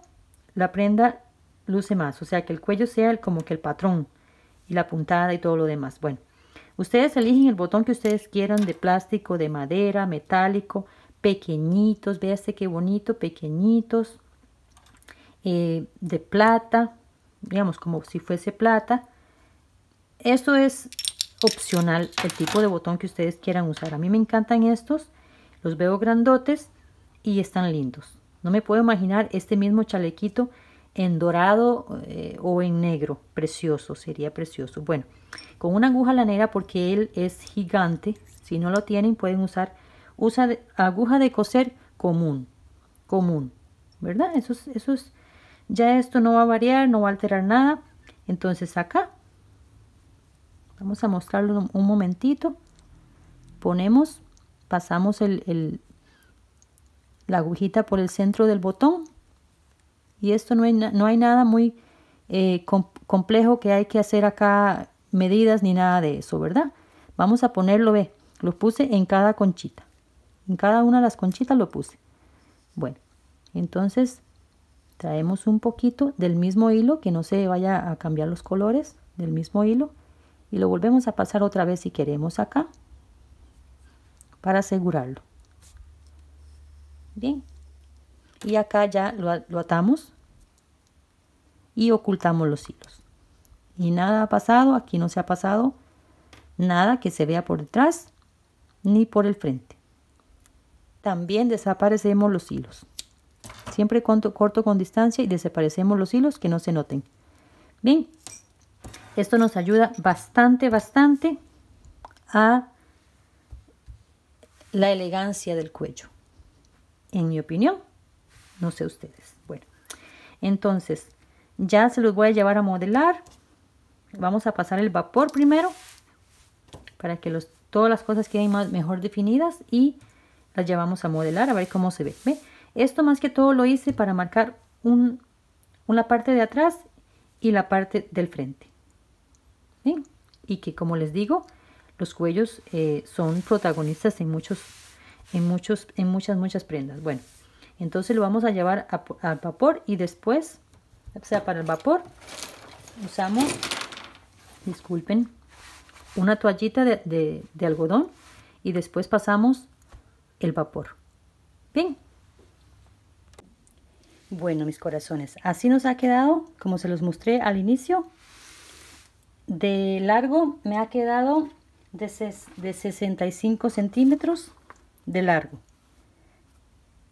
la prenda luce más, o sea, que el cuello sea el, como que el patrón y la puntada y todo lo demás. Bueno, ustedes eligen el botón que ustedes quieran de plástico, de madera, metálico, pequeñitos, véase qué bonito, pequeñitos, eh, de plata, digamos como si fuese plata. Esto es opcional, el tipo de botón que ustedes quieran usar. A mí me encantan estos, los veo grandotes y están lindos. No me puedo imaginar este mismo chalequito en dorado eh, o en negro. Precioso, sería precioso. Bueno, con una aguja lanera porque él es gigante. Si no lo tienen, pueden usar usa aguja de coser común. Común, ¿verdad? Eso es, eso es, ya esto no va a variar, no va a alterar nada. Entonces acá, vamos a mostrarlo un, momentito. Ponemos, pasamos el, la agujita por el centro del botón y esto no hay, nada muy eh, complejo que hay que hacer acá, medidas ni nada de eso, ¿verdad? Vamos a ponerlo, ve, lo puse en cada conchita. En cada una de las conchitas lo puse. Bueno, entonces traemos un poquito del mismo hilo, que no se vaya a cambiar los colores del mismo hilo. Y lo volvemos a pasar otra vez si queremos acá, para asegurarlo. Bien, y acá ya lo, atamos y ocultamos los hilos y nada ha pasado aquí no se ha pasado nada que se vea por detrás ni por el frente también desaparecemos los hilos siempre corto, corto con distancia y desaparecemos los hilos que no se noten bien esto nos ayuda bastante bastante a la elegancia del cuello en mi opinión no sé ustedes. Bueno, entonces ya se los voy a llevar a modelar. Vamos a pasar el vapor primero para que los, todas las cosas queden más, mejor definidas y las llevamos a modelar a ver cómo se ve. Esto más que todo lo hice para marcar un, una parte de atrás y la parte del frente. Y que como les digo, los cuellos eh, son protagonistas en, muchos, en, muchos, en muchas, muchas prendas. Bueno, entonces lo vamos a llevar al vapor y después, o sea, para el vapor usamos, disculpen, una toallita de, algodón y después pasamos el vapor. Bien. Bueno, mis corazones, así nos ha quedado, como se los mostré al inicio. De largo me ha quedado de 65 centímetros de largo.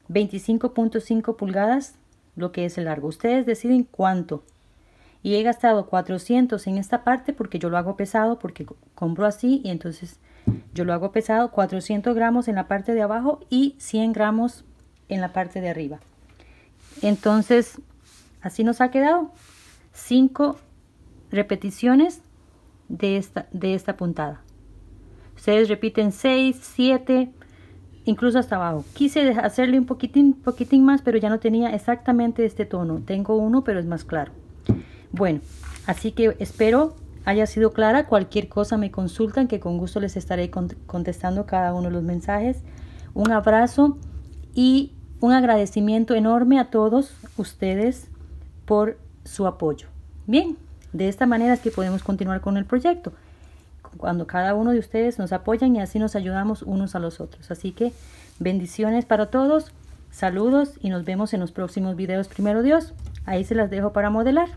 25.5 pulgadas, lo que es el largo. Ustedes deciden cuánto. Y he gastado 400 en esta parte porque yo lo hago pesado, porque compro así y entonces yo lo hago pesado. 400 gramos en la parte de abajo y 100 gramos en la parte de arriba. Entonces, así nos ha quedado 5 repeticiones de esta, de esta puntada. Ustedes repiten 6, 7, incluso hasta abajo. Quise hacerle un poquitín, poquitín más, pero ya no tenía exactamente este tono. Tengo uno, pero es más claro. Bueno, así que espero haya sido clara. Cualquier cosa me consultan, que con gusto les estaré contestando cada uno de los mensajes. Un abrazo y un agradecimiento enorme a todos ustedes por su apoyo. Bien, de esta manera es que podemos continuar con el proyecto cuando cada uno de ustedes nos apoyan y así nos ayudamos unos a los otros. Así que bendiciones para todos, saludos y nos vemos en los próximos videos. Primero Dios, ahí se las dejo para modelar.